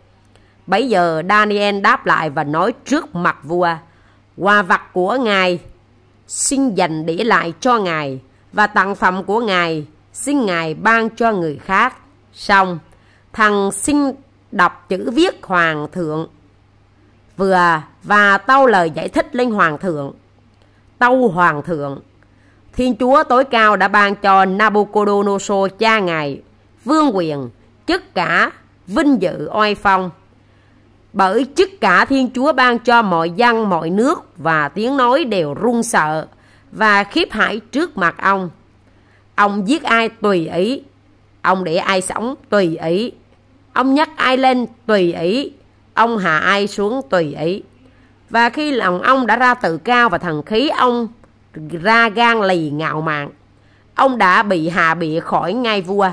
Bấy giờ Daniel đáp lại và nói trước mặt vua, quà vật của Ngài xin dành để lại cho Ngài và tặng phẩm của Ngài xin Ngài ban cho người khác. Xong, thằng xin đọc chữ viết Hoàng thượng vừa và tâu lời giải thích lên Hoàng thượng. Tâu Hoàng thượng, Thiên Chúa tối cao đã ban cho Nabucodonosor cha Ngài, vương quyền, chức cả, vinh dự oai phong bởi chức cả Thiên Chúa ban cho mọi dân, mọi nước và tiếng nói đều run sợ và khiếp hãi trước mặt ông. Ông giết ai tùy ý, ông để ai sống tùy ý, ông nhắc ai lên tùy ý, ông hạ ai xuống tùy ý. Và khi lòng ông đã ra tự cao và thần khí ông ra gan lì ngạo mạn, ông đã bị hạ bịa khỏi ngai vua,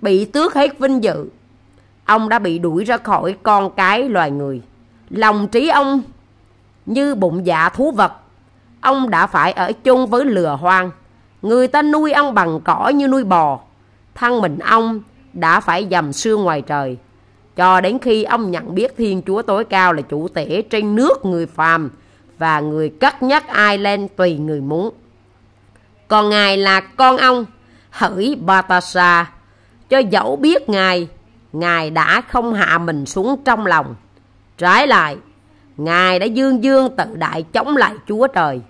bị tước hết vinh dự ông đã bị đuổi ra khỏi con cái loài người. Lòng trí ông như bụng dạ thú vật. Ông đã phải ở chung với lừa hoang. Người ta nuôi ông bằng cỏ như nuôi bò. Thân mình ông đã phải dầm sương ngoài trời. Cho đến khi ông nhận biết Thiên Chúa Tối Cao là chủ tể trên nước người phàm và người cất nhắc ai lên tùy người muốn. Còn Ngài là con ông, hỡi Batasa, cho dẫu biết Ngài Ngài đã không hạ mình xuống trong lòng. Trái lại, Ngài đã dương dương tự đại chống lại Chúa Trời.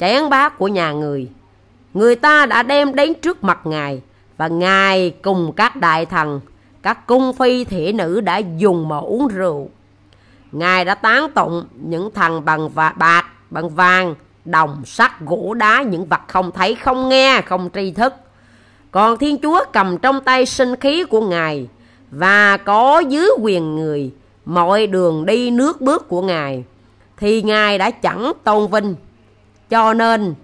Chén bát của nhà người, người ta đã đem đến trước mặt Ngài và Ngài cùng các đại thần, các cung phi thể nữ đã dùng mà uống rượu. Ngài đã tán tụng những thằng bằng và bạc, bằng vàng, đồng, sắt, gỗ, đá, những vật không thấy, không nghe, không tri thức. Còn Thiên Chúa cầm trong tay sinh khí của Ngài và có dưới quyền người mọi đường đi nước bước của ngài thì ngài đã chẳng tôn vinh cho nên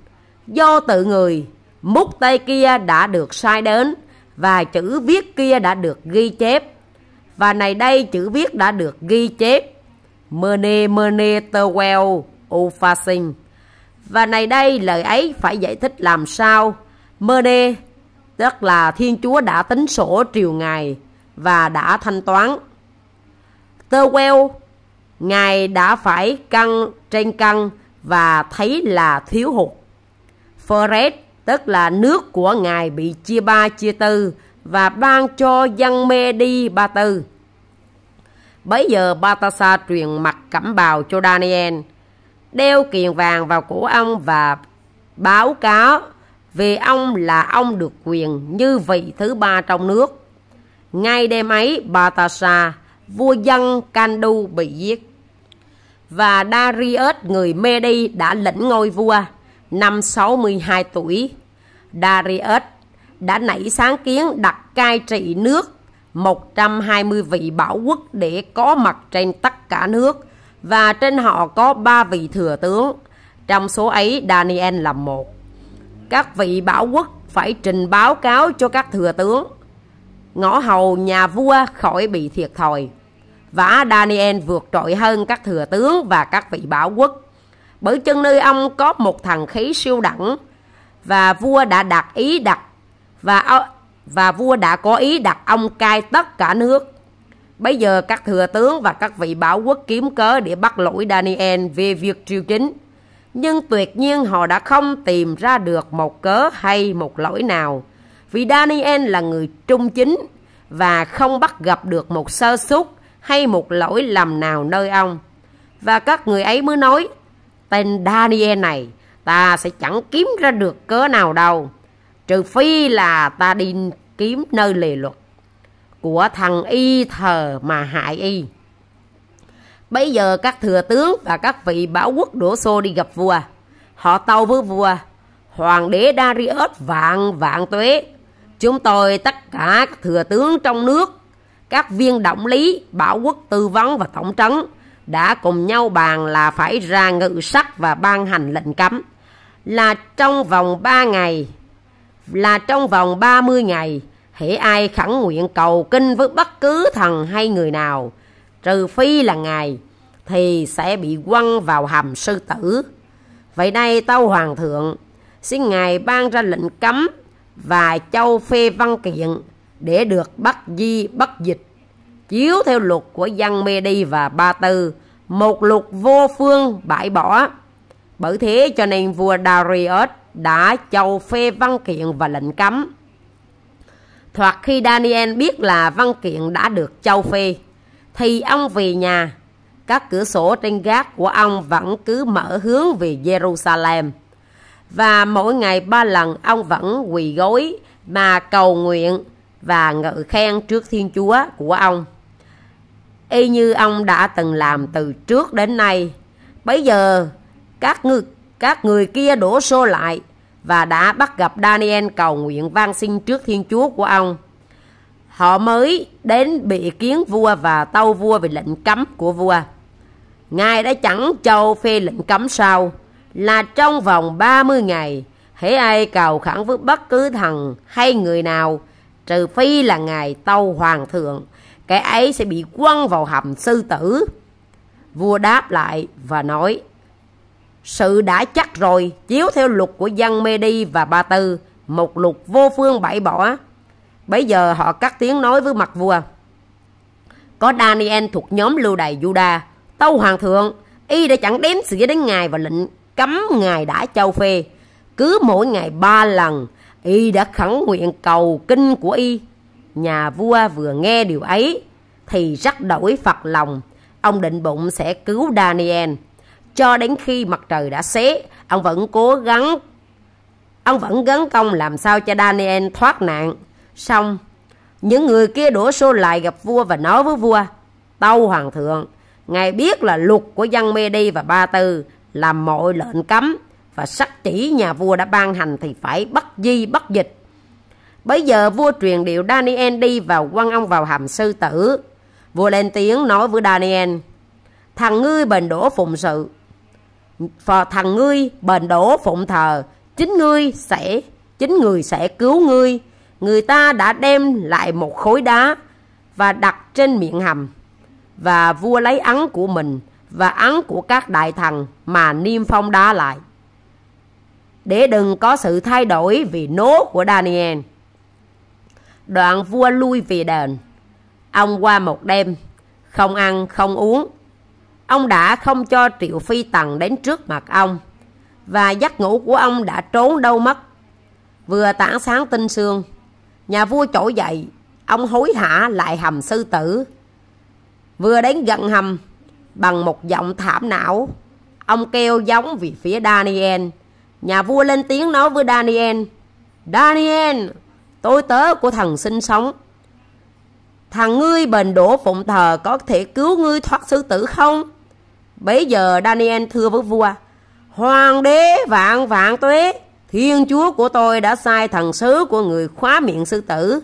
do tự người mút tay kia đã được sai đến và chữ viết kia đã được ghi chép và này đây chữ viết đã được ghi chép Mene Mene Towell Ufasin và này đây lời ấy phải giải thích làm sao Mene tức là Thiên Chúa đã tính sổ triều ngài và đã thanh toán. Terwell, ngài đã phải căng trên căng và thấy là thiếu hụt. Forrest, tức là nước của ngài bị chia ba chia tư và ban cho dân mê đi ba tư. Bấy giờ Batasa truyền mặt cẩm bào cho Daniel, đeo kiền vàng vào cổ ông và báo cáo về ông là ông được quyền như vị thứ ba trong nước. Ngay đêm ấy, Batasha, vua dân Candu bị giết. Và Darius người Medi đã lĩnh ngôi vua, năm 62 tuổi. Darius đã nảy sáng kiến đặt cai trị nước 120 vị bảo quốc để có mặt trên tất cả nước và trên họ có ba vị thừa tướng. Trong số ấy Daniel là một. Các vị bảo quốc phải trình báo cáo cho các thừa tướng ngõ hầu nhà vua khỏi bị thiệt thòi. Và Daniel vượt trội hơn các thừa tướng và các vị bảo quốc. Bởi chân nơi ông có một thằng khí siêu đẳng và vua đã đặt ý đặt và và vua đã có ý đặt ông cai tất cả nước. Bây giờ các thừa tướng và các vị bảo quốc kiếm cớ để bắt lỗi Daniel về việc triều chính. Nhưng tuyệt nhiên họ đã không tìm ra được một cớ hay một lỗi nào vì Daniel là người trung chính và không bắt gặp được một sơ suất hay một lỗi lầm nào nơi ông. Và các người ấy mới nói, tên Daniel này ta sẽ chẳng kiếm ra được cớ nào đâu, trừ phi là ta đi kiếm nơi lề luật của thằng y thờ mà hại y. Bây giờ các thừa tướng và các vị bảo quốc đổ xô đi gặp vua. Họ tâu với vua, hoàng đế Darius vạn vạn tuế Chúng tôi tất cả các thừa tướng trong nước, các viên động lý, bảo quốc tư vấn và tổng trấn đã cùng nhau bàn là phải ra ngự sắc và ban hành lệnh cấm. Là trong vòng ba ngày, là trong vòng ba mươi ngày, hễ ai khẩn nguyện cầu kinh với bất cứ thần hay người nào, trừ phi là ngài, thì sẽ bị quăng vào hầm sư tử. Vậy đây tâu hoàng thượng, xin ngài ban ra lệnh cấm và châu phê văn kiện để được bắt di bắt dịch chiếu theo luật của dân mê đi và ba tư một luật vô phương bãi bỏ bởi thế cho nên vua darius đã châu phê văn kiện và lệnh cấm thoạt khi daniel biết là văn kiện đã được châu phê thì ông về nhà các cửa sổ trên gác của ông vẫn cứ mở hướng về jerusalem và mỗi ngày ba lần ông vẫn quỳ gối mà cầu nguyện và ngợi khen trước Thiên Chúa của ông. Y như ông đã từng làm từ trước đến nay. Bây giờ các người, các người kia đổ xô lại và đã bắt gặp Daniel cầu nguyện van xin trước Thiên Chúa của ông. Họ mới đến bị kiến vua và tâu vua về lệnh cấm của vua. Ngài đã chẳng châu phê lệnh cấm sao? là trong vòng 30 ngày, hễ ai cầu khẩn với bất cứ thần hay người nào, trừ phi là ngài tâu hoàng thượng, cái ấy sẽ bị quăng vào hầm sư tử. Vua đáp lại và nói, sự đã chắc rồi, chiếu theo luật của dân Medi và Ba Tư, một luật vô phương bãi bỏ. Bấy giờ họ cắt tiếng nói với mặt vua. Có Daniel thuộc nhóm lưu đày Juda, tâu hoàng thượng, y đã chẳng đếm sự đến ngài và lệnh cấm ngài đã châu phê. Cứ mỗi ngày ba lần, y đã khẩn nguyện cầu kinh của y. Nhà vua vừa nghe điều ấy, thì rắc đổi Phật lòng. Ông định bụng sẽ cứu Daniel. Cho đến khi mặt trời đã xế, ông vẫn cố gắng Ông vẫn gắn công làm sao cho Daniel thoát nạn. Xong, những người kia đổ xô lại gặp vua và nói với vua, Tâu Hoàng thượng, Ngài biết là luật của dân Mê Đi và Ba Tư là mọi lệnh cấm và sắc chỉ nhà vua đã ban hành thì phải bất di bất dịch. Bây giờ vua truyền điệu Daniel đi vào quăng ông vào hầm sư tử. Vua lên tiếng nói với Daniel, thằng ngươi bền đổ phụng sự, và thằng ngươi bền đổ phụng thờ, chính ngươi sẽ, chính người sẽ cứu ngươi. Người ta đã đem lại một khối đá và đặt trên miệng hầm. Và vua lấy ấn của mình và ấn của các đại thần mà niêm phong đá lại để đừng có sự thay đổi vì nố của Daniel. Đoạn vua lui về đền. Ông qua một đêm, không ăn, không uống. Ông đã không cho Triệu Phi Tần đến trước mặt ông. Và giấc ngủ của ông đã trốn đâu mất. Vừa tảng sáng tinh sương, nhà vua trỗi dậy. Ông hối hả lại hầm sư tử. Vừa đến gần hầm, Bằng một giọng thảm não, ông kêu giống vì phía Daniel. Nhà vua lên tiếng nói với Daniel, Daniel, tôi tớ của thần sinh sống. Thằng ngươi bền đổ phụng thờ có thể cứu ngươi thoát sư tử không? Bấy giờ Daniel thưa với vua, Hoàng đế vạn vạn tuế, Thiên chúa của tôi đã sai thần sứ của người khóa miệng sư tử,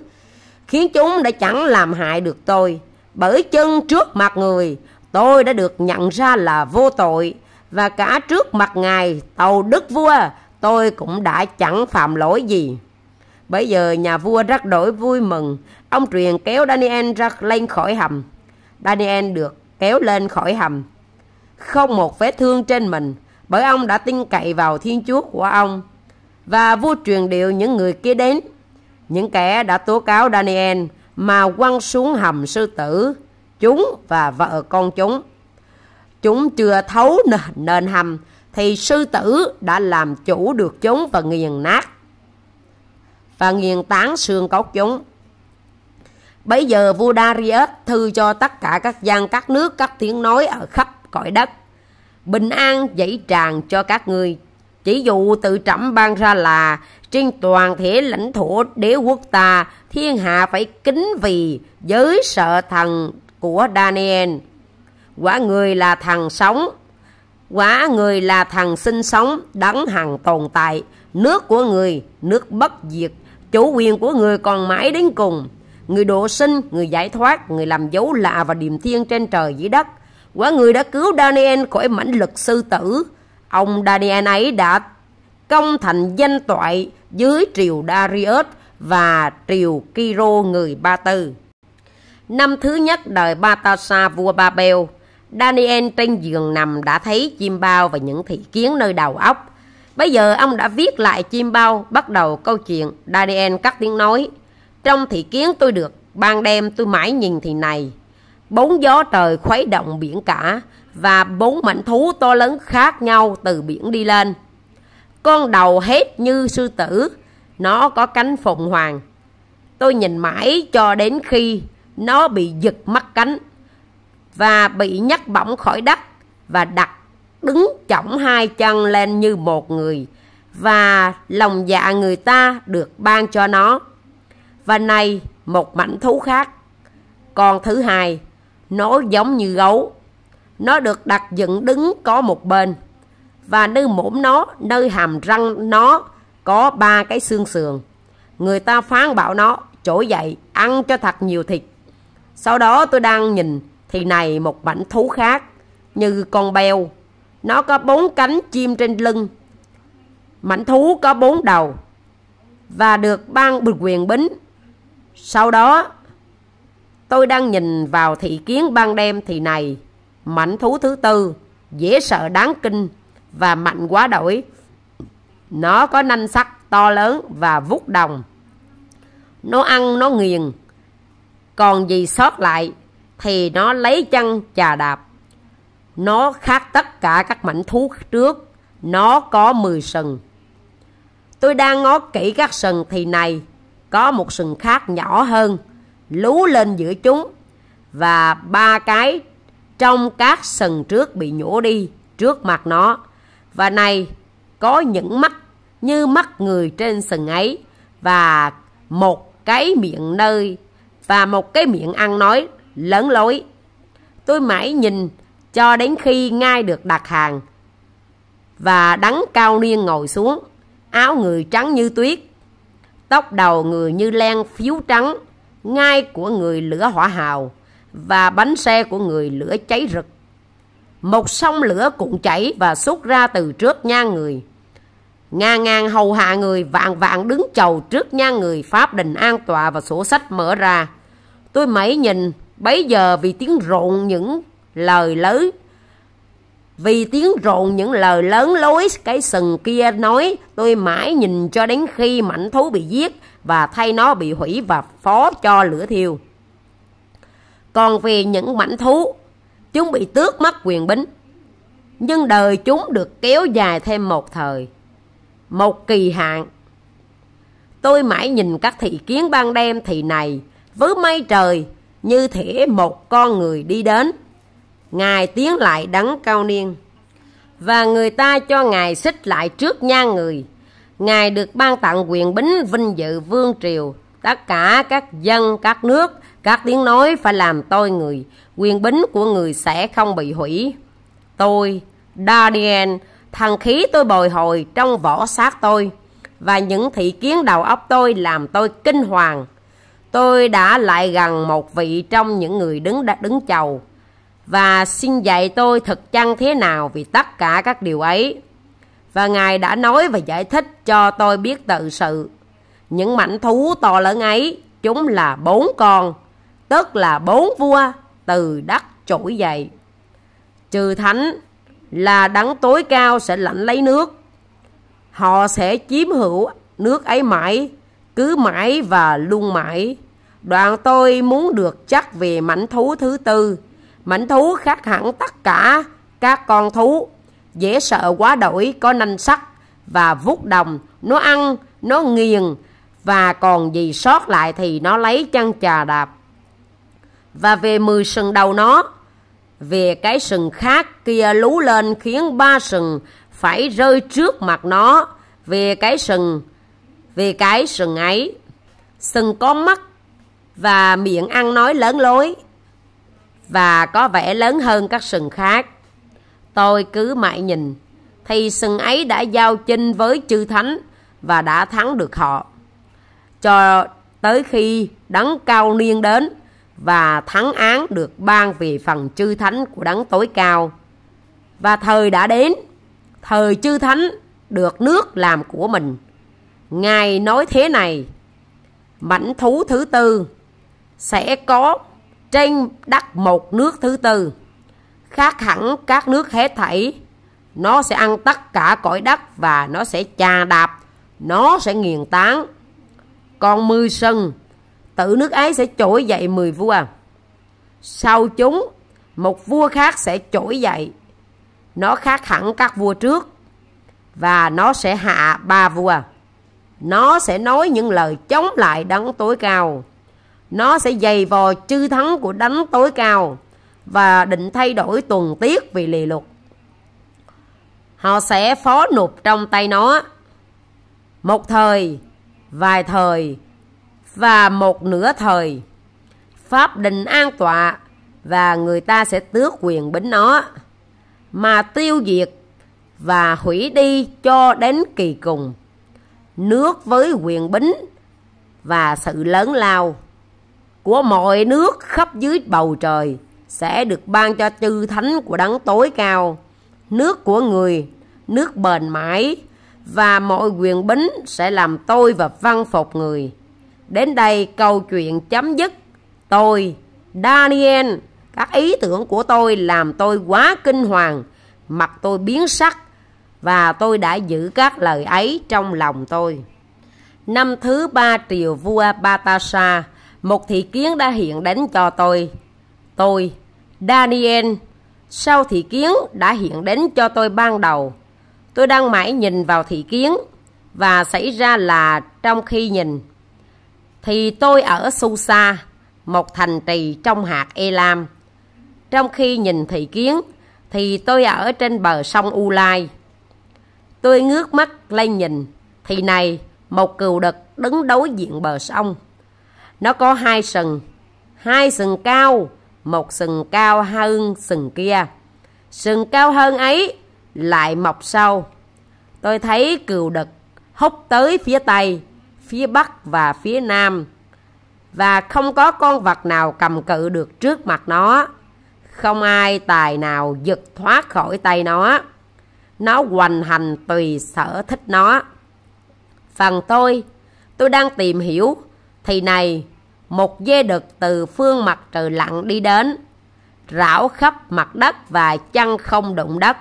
khiến chúng đã chẳng làm hại được tôi. Bởi chân trước mặt người, tôi đã được nhận ra là vô tội và cả trước mặt ngài tàu đức vua tôi cũng đã chẳng phạm lỗi gì bây giờ nhà vua rất đổi vui mừng ông truyền kéo daniel ra lên khỏi hầm daniel được kéo lên khỏi hầm không một vết thương trên mình bởi ông đã tin cậy vào thiên chúa của ông và vua truyền điệu những người kia đến những kẻ đã tố cáo daniel mà quăng xuống hầm sư tử chúng và vợ con chúng. Chúng chưa thấu nền, hầm thì sư tử đã làm chủ được chúng và nghiền nát và nghiền tán xương cốt chúng. Bây giờ vua Darius thư cho tất cả các gian các nước các tiếng nói ở khắp cõi đất. Bình an dãy tràn cho các người Chỉ dụ tự trẫm ban ra là trên toàn thể lãnh thổ đế quốc ta thiên hạ phải kính vì giới sợ thần của Daniel. Quả người là thằng sống, quả người là thằng sinh sống, đấng hằng tồn tại, nước của người, nước bất diệt, chủ quyền của người còn mãi đến cùng. Người độ sinh, người giải thoát, người làm dấu lạ và điềm thiên trên trời dưới đất. Quả người đã cứu Daniel khỏi mãnh lực sư tử. Ông Daniel ấy đã công thành danh toại dưới triều Darius và triều Kiro người Ba Tư. Năm thứ nhất đời Batasa vua Babel, Daniel trên giường nằm đã thấy chim bao và những thị kiến nơi đầu óc. Bây giờ ông đã viết lại chim bao, bắt đầu câu chuyện Daniel cắt tiếng nói. Trong thị kiến tôi được, ban đêm tôi mãi nhìn thì này. Bốn gió trời khuấy động biển cả và bốn mảnh thú to lớn khác nhau từ biển đi lên. Con đầu hết như sư tử, nó có cánh phụng hoàng. Tôi nhìn mãi cho đến khi nó bị giật mắt cánh và bị nhấc bổng khỏi đất và đặt đứng chỏng hai chân lên như một người và lòng dạ người ta được ban cho nó. Và này một mảnh thú khác. Còn thứ hai, nó giống như gấu. Nó được đặt dựng đứng có một bên và nơi mõm nó, nơi hàm răng nó có ba cái xương sườn. Người ta phán bảo nó trỗi dậy ăn cho thật nhiều thịt sau đó tôi đang nhìn thì này một mảnh thú khác như con beo. Nó có bốn cánh chim trên lưng. Mảnh thú có bốn đầu và được ban bực quyền bính. Sau đó tôi đang nhìn vào thị kiến ban đêm thì này mảnh thú thứ tư dễ sợ đáng kinh và mạnh quá đổi. Nó có nanh sắc to lớn và vút đồng. Nó ăn nó nghiền còn gì sót lại thì nó lấy chân chà đạp. Nó khác tất cả các mảnh thú trước, nó có mười sừng. Tôi đang ngó kỹ các sừng thì này, có một sừng khác nhỏ hơn, lú lên giữa chúng và ba cái trong các sừng trước bị nhổ đi trước mặt nó. Và này có những mắt như mắt người trên sừng ấy và một cái miệng nơi và một cái miệng ăn nói lớn lối. Tôi mãi nhìn cho đến khi ngay được đặt hàng và đắng cao niên ngồi xuống, áo người trắng như tuyết, tóc đầu người như len phiếu trắng, ngai của người lửa hỏa hào và bánh xe của người lửa cháy rực. Một sông lửa cuộn chảy và xuất ra từ trước nha người. Ngang ngang hầu hạ người vạn vạn đứng chầu trước nha người Pháp đình an tọa và sổ sách mở ra. Tôi mãi nhìn bấy giờ vì tiếng rộn những lời lớn vì tiếng rộn những lời lớn lối cái sừng kia nói tôi mãi nhìn cho đến khi mảnh thú bị giết và thay nó bị hủy và phó cho lửa thiêu còn về những mảnh thú chúng bị tước mất quyền bính nhưng đời chúng được kéo dài thêm một thời một kỳ hạn tôi mãi nhìn các thị kiến ban đêm thì này với mây trời như thể một con người đi đến. Ngài tiến lại đấng cao niên và người ta cho Ngài xích lại trước nhan người. Ngài được ban tặng quyền bính vinh dự vương triều. Tất cả các dân, các nước, các tiếng nói phải làm tôi người. Quyền bính của người sẽ không bị hủy. Tôi, Darien, thằng khí tôi bồi hồi trong vỏ xác tôi. Và những thị kiến đầu óc tôi làm tôi kinh hoàng. Tôi đã lại gần một vị trong những người đứng đã đứng chầu và xin dạy tôi thực chăng thế nào vì tất cả các điều ấy. Và Ngài đã nói và giải thích cho tôi biết tự sự. Những mảnh thú to lớn ấy, chúng là bốn con, tức là bốn vua từ đất trỗi dậy. Trừ thánh là đấng tối cao sẽ lãnh lấy nước. Họ sẽ chiếm hữu nước ấy mãi cứ mãi và luôn mãi. Đoàn tôi muốn được chắc về mảnh thú thứ tư. Mảnh thú khác hẳn tất cả các con thú. Dễ sợ quá đổi, có nanh sắc và vút đồng. Nó ăn, nó nghiền và còn gì sót lại thì nó lấy chân chà đạp. Và về mười sừng đầu nó, về cái sừng khác kia lú lên khiến ba sừng phải rơi trước mặt nó. Về cái sừng vì cái sừng ấy sừng có mắt và miệng ăn nói lớn lối và có vẻ lớn hơn các sừng khác tôi cứ mãi nhìn thì sừng ấy đã giao chinh với chư thánh và đã thắng được họ cho tới khi đấng cao niên đến và thắng án được ban vì phần chư thánh của đấng tối cao và thời đã đến thời chư thánh được nước làm của mình Ngài nói thế này, mãnh thú thứ tư sẽ có trên đất một nước thứ tư, khác hẳn các nước hết thảy. Nó sẽ ăn tất cả cõi đất và nó sẽ chà đạp, nó sẽ nghiền tán. Còn mười sân, tự nước ấy sẽ trỗi dậy mười vua. Sau chúng, một vua khác sẽ trỗi dậy. Nó khác hẳn các vua trước và nó sẽ hạ ba vua. Nó sẽ nói những lời chống lại đấng tối cao. Nó sẽ giày vò chư thắng của đấng tối cao và định thay đổi tuần tiết vì lì luật. Họ sẽ phó nộp trong tay nó một thời, vài thời và một nửa thời. Pháp đình an tọa và người ta sẽ tước quyền bính nó mà tiêu diệt và hủy đi cho đến kỳ cùng nước với quyền bính và sự lớn lao của mọi nước khắp dưới bầu trời sẽ được ban cho chư thánh của đấng tối cao nước của người nước bền mãi và mọi quyền bính sẽ làm tôi và văn phục người đến đây câu chuyện chấm dứt tôi daniel các ý tưởng của tôi làm tôi quá kinh hoàng mặt tôi biến sắc và tôi đã giữ các lời ấy trong lòng tôi. Năm thứ ba triều vua Batasa, một thị kiến đã hiện đến cho tôi. Tôi, Daniel, sau thị kiến đã hiện đến cho tôi ban đầu. Tôi đang mãi nhìn vào thị kiến và xảy ra là trong khi nhìn. Thì tôi ở Susa, một thành trì trong hạt Elam. Trong khi nhìn thị kiến, thì tôi ở trên bờ sông U Lai. Tôi ngước mắt lên nhìn, thì này một cừu đực đứng đối diện bờ sông. Nó có hai sừng, hai sừng cao, một sừng cao hơn sừng kia. Sừng cao hơn ấy lại mọc sâu. Tôi thấy cừu đực húc tới phía Tây, phía Bắc và phía Nam. Và không có con vật nào cầm cự được trước mặt nó. Không ai tài nào giật thoát khỏi tay nó nó hoành hành tùy sở thích nó. Phần tôi, tôi đang tìm hiểu, thì này, một dê đực từ phương mặt trời lặn đi đến, rảo khắp mặt đất và chăn không động đất.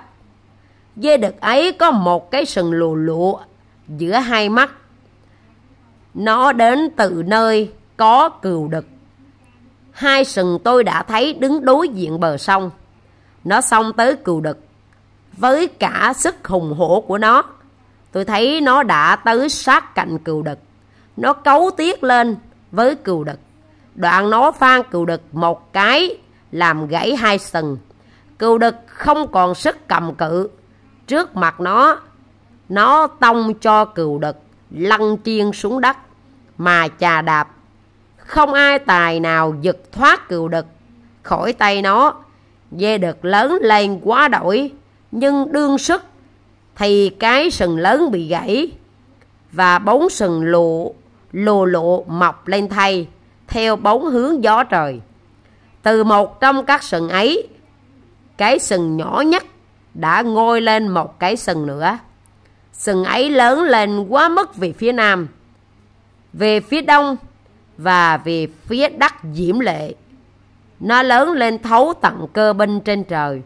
Dê đực ấy có một cái sừng lù lụa giữa hai mắt. Nó đến từ nơi có cừu đực. Hai sừng tôi đã thấy đứng đối diện bờ sông. Nó xông tới cừu đực với cả sức hùng hổ của nó tôi thấy nó đã tới sát cạnh cừu đực nó cấu tiết lên với cừu đực đoạn nó phan cừu đực một cái làm gãy hai sừng cừu đực không còn sức cầm cự trước mặt nó nó tông cho cừu đực lăn chiên xuống đất mà chà đạp không ai tài nào giật thoát cừu đực khỏi tay nó dê đực lớn lên quá đổi nhưng đương sức thì cái sừng lớn bị gãy và bóng sừng lộ lồ lộ mọc lên thay theo bóng hướng gió trời từ một trong các sừng ấy cái sừng nhỏ nhất đã ngôi lên một cái sừng nữa sừng ấy lớn lên quá mức về phía nam về phía đông và về phía đất diễm lệ nó lớn lên thấu tận cơ binh trên trời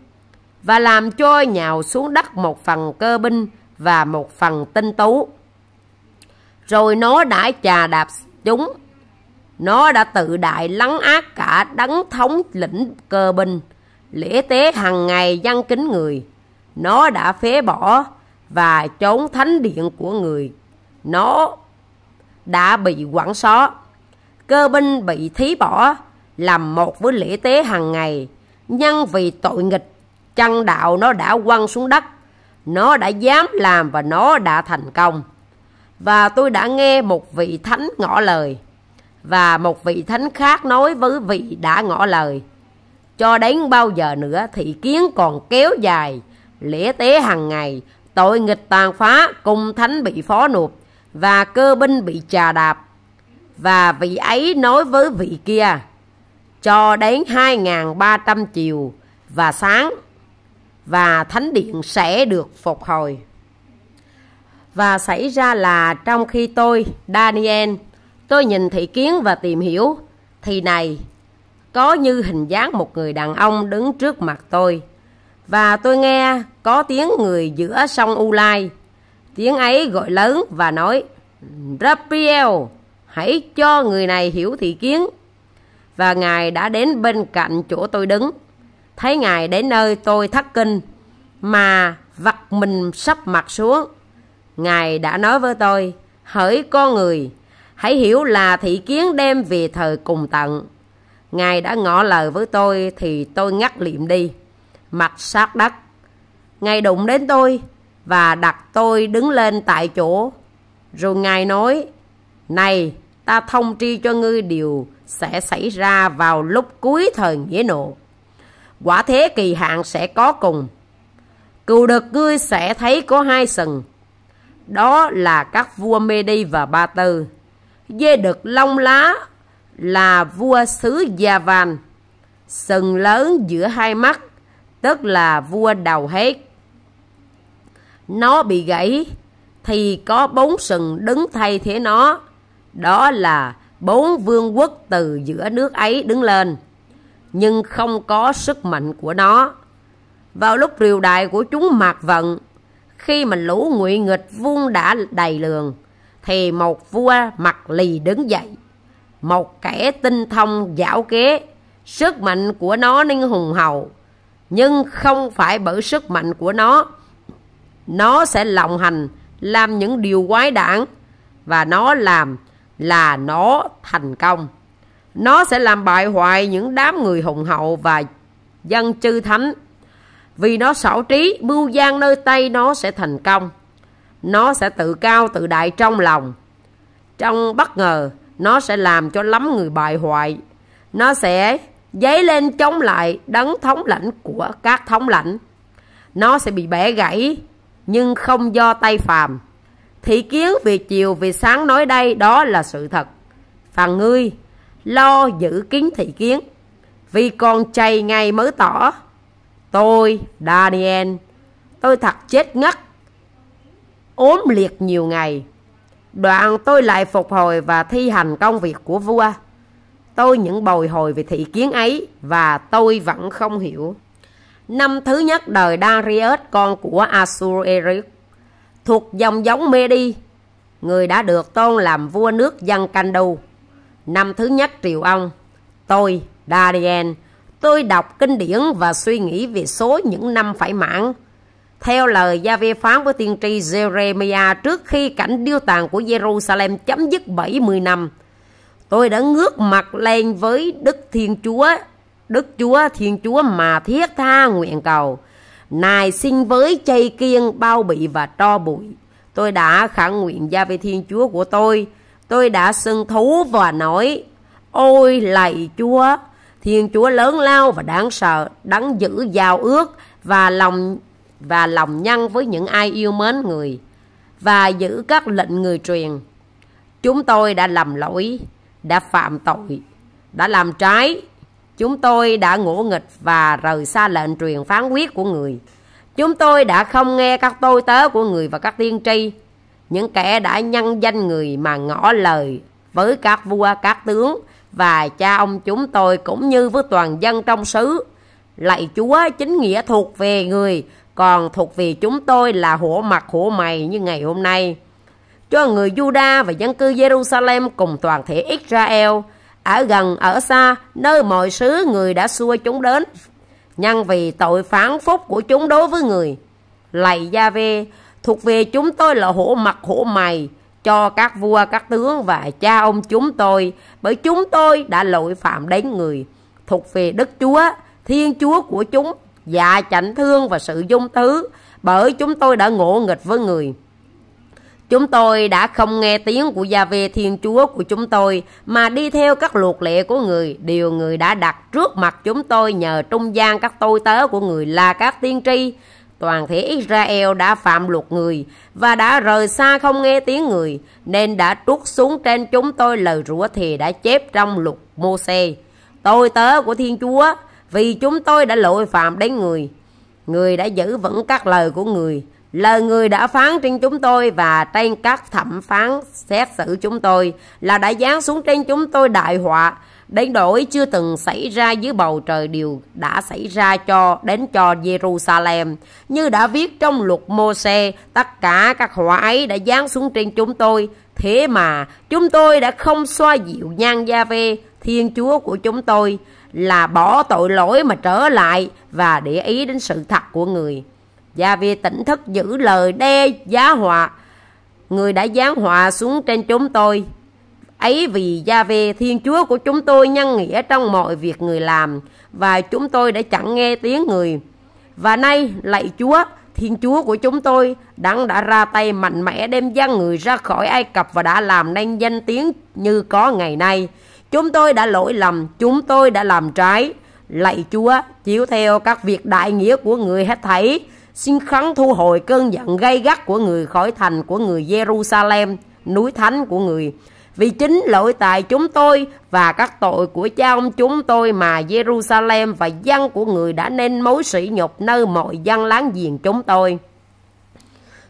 và làm trôi nhào xuống đất một phần cơ binh và một phần tinh tú. Rồi nó đã trà đạp chúng. Nó đã tự đại lắng ác cả đấng thống lĩnh cơ binh, lễ tế hằng ngày dân kính người. Nó đã phế bỏ và trốn thánh điện của người. Nó đã bị quản xó. Cơ binh bị thí bỏ, làm một với lễ tế hằng ngày, nhân vì tội nghịch chân đạo nó đã quăng xuống đất nó đã dám làm và nó đã thành công và tôi đã nghe một vị thánh ngỏ lời và một vị thánh khác nói với vị đã ngỏ lời cho đến bao giờ nữa thị kiến còn kéo dài lễ tế hàng ngày tội nghịch tàn phá cùng thánh bị phó nộp và cơ binh bị trà đạp và vị ấy nói với vị kia cho đến 2.300 chiều và sáng và thánh điện sẽ được phục hồi. Và xảy ra là trong khi tôi, Daniel, tôi nhìn thị kiến và tìm hiểu, thì này, có như hình dáng một người đàn ông đứng trước mặt tôi. Và tôi nghe có tiếng người giữa sông U Lai. Tiếng ấy gọi lớn và nói, Raphael, hãy cho người này hiểu thị kiến. Và Ngài đã đến bên cạnh chỗ tôi đứng thấy ngài đến nơi tôi thắt kinh mà vặt mình sắp mặt xuống ngài đã nói với tôi hỡi con người hãy hiểu là thị kiến đem về thời cùng tận ngài đã ngỏ lời với tôi thì tôi ngắt liệm đi mặt sát đất ngài đụng đến tôi và đặt tôi đứng lên tại chỗ rồi ngài nói này ta thông tri cho ngươi điều sẽ xảy ra vào lúc cuối thời nghĩa nộ quả thế kỳ hạn sẽ có cùng cừu đực ngươi sẽ thấy có hai sừng đó là các vua mê đi và ba tư dê đực long lá là vua xứ gia van sừng lớn giữa hai mắt tức là vua đầu hết nó bị gãy thì có bốn sừng đứng thay thế nó đó là bốn vương quốc từ giữa nước ấy đứng lên nhưng không có sức mạnh của nó. Vào lúc triều đại của chúng mạc vận, khi mà lũ ngụy nghịch vuông đã đầy lường, thì một vua mặt lì đứng dậy, một kẻ tinh thông dảo kế, sức mạnh của nó nên hùng hậu, nhưng không phải bởi sức mạnh của nó. Nó sẽ lộng hành, làm những điều quái đản và nó làm là nó thành công. Nó sẽ làm bại hoại những đám người hùng hậu và dân chư thánh. Vì nó xảo trí, mưu gian nơi tay nó sẽ thành công. Nó sẽ tự cao tự đại trong lòng. Trong bất ngờ, nó sẽ làm cho lắm người bại hoại. Nó sẽ dấy lên chống lại đấng thống lãnh của các thống lãnh. Nó sẽ bị bẻ gãy, nhưng không do tay phàm. Thị kiến về chiều về sáng nói đây đó là sự thật. Phần ngươi lo giữ kiến thị kiến vì còn chay ngày mới tỏ tôi daniel tôi thật chết ngất ốm liệt nhiều ngày đoạn tôi lại phục hồi và thi hành công việc của vua tôi những bồi hồi về thị kiến ấy và tôi vẫn không hiểu năm thứ nhất đời darius con của asur eric thuộc dòng giống medi người đã được tôn làm vua nước dân canh đu Năm thứ nhất triều ông, tôi, Darien, tôi đọc kinh điển và suy nghĩ về số những năm phải mãn. Theo lời Gia Vê phán với tiên tri Jeremiah trước khi cảnh điêu tàn của Jerusalem chấm dứt 70 năm, tôi đã ngước mặt lên với Đức Thiên Chúa, Đức Chúa Thiên Chúa mà thiết tha nguyện cầu. Nài sinh với chay kiên bao bị và tro bụi. Tôi đã khẳng nguyện Gia Vê Thiên Chúa của tôi, Tôi đã xưng thú và nói, Ôi lạy Chúa, Thiên Chúa lớn lao và đáng sợ, đắng giữ giao ước và lòng và lòng nhân với những ai yêu mến người và giữ các lệnh người truyền. Chúng tôi đã làm lỗi, đã phạm tội, đã làm trái. Chúng tôi đã ngỗ nghịch và rời xa lệnh truyền phán quyết của người. Chúng tôi đã không nghe các tôi tớ của người và các tiên tri những kẻ đã nhân danh người mà ngỏ lời với các vua các tướng và cha ông chúng tôi cũng như với toàn dân trong xứ. Lạy Chúa chính nghĩa thuộc về người, còn thuộc về chúng tôi là hổ mặt hổ mày như ngày hôm nay. Cho người Juda và dân cư Jerusalem cùng toàn thể Israel, ở gần, ở xa, nơi mọi xứ người đã xua chúng đến, nhân vì tội phán phúc của chúng đối với người. Lạy Gia Vê, thuộc về chúng tôi là hổ mặt hổ mày cho các vua các tướng và cha ông chúng tôi bởi chúng tôi đã lỗi phạm đến người thuộc về đức chúa thiên chúa của chúng dạ chảnh thương và sự dung thứ bởi chúng tôi đã ngộ nghịch với người Chúng tôi đã không nghe tiếng của Gia về Thiên Chúa của chúng tôi mà đi theo các luật lệ của người, điều người đã đặt trước mặt chúng tôi nhờ trung gian các tôi tớ của người là các tiên tri toàn thể Israel đã phạm luật người và đã rời xa không nghe tiếng người nên đã trút xuống trên chúng tôi lời rủa thì đã chép trong luật Môse. Tôi tớ của Thiên Chúa vì chúng tôi đã lỗi phạm đến người. Người đã giữ vững các lời của người, lời người đã phán trên chúng tôi và trên các thẩm phán xét xử chúng tôi là đã giáng xuống trên chúng tôi đại họa đánh đổi chưa từng xảy ra dưới bầu trời điều đã xảy ra cho đến cho Jerusalem. Như đã viết trong luật Mô-xê, tất cả các họa ấy đã giáng xuống trên chúng tôi. Thế mà chúng tôi đã không xoa dịu nhan gia vê, thiên chúa của chúng tôi, là bỏ tội lỗi mà trở lại và để ý đến sự thật của người. Gia vê tỉnh thức giữ lời đe giá họa, người đã giáng họa xuống trên chúng tôi ấy vì gia về thiên chúa của chúng tôi nhân nghĩa trong mọi việc người làm và chúng tôi đã chẳng nghe tiếng người và nay lạy chúa thiên chúa của chúng tôi đấng đã ra tay mạnh mẽ đem dân người ra khỏi ai cập và đã làm nên danh tiếng như có ngày nay chúng tôi đã lỗi lầm chúng tôi đã làm trái lạy chúa chiếu theo các việc đại nghĩa của người hết thảy xin khấn thu hồi cơn giận gay gắt của người khỏi thành của người Jerusalem núi thánh của người vì chính lỗi tại chúng tôi và các tội của cha ông chúng tôi mà Jerusalem và dân của người đã nên mối sỉ nhục nơi mọi dân láng giềng chúng tôi.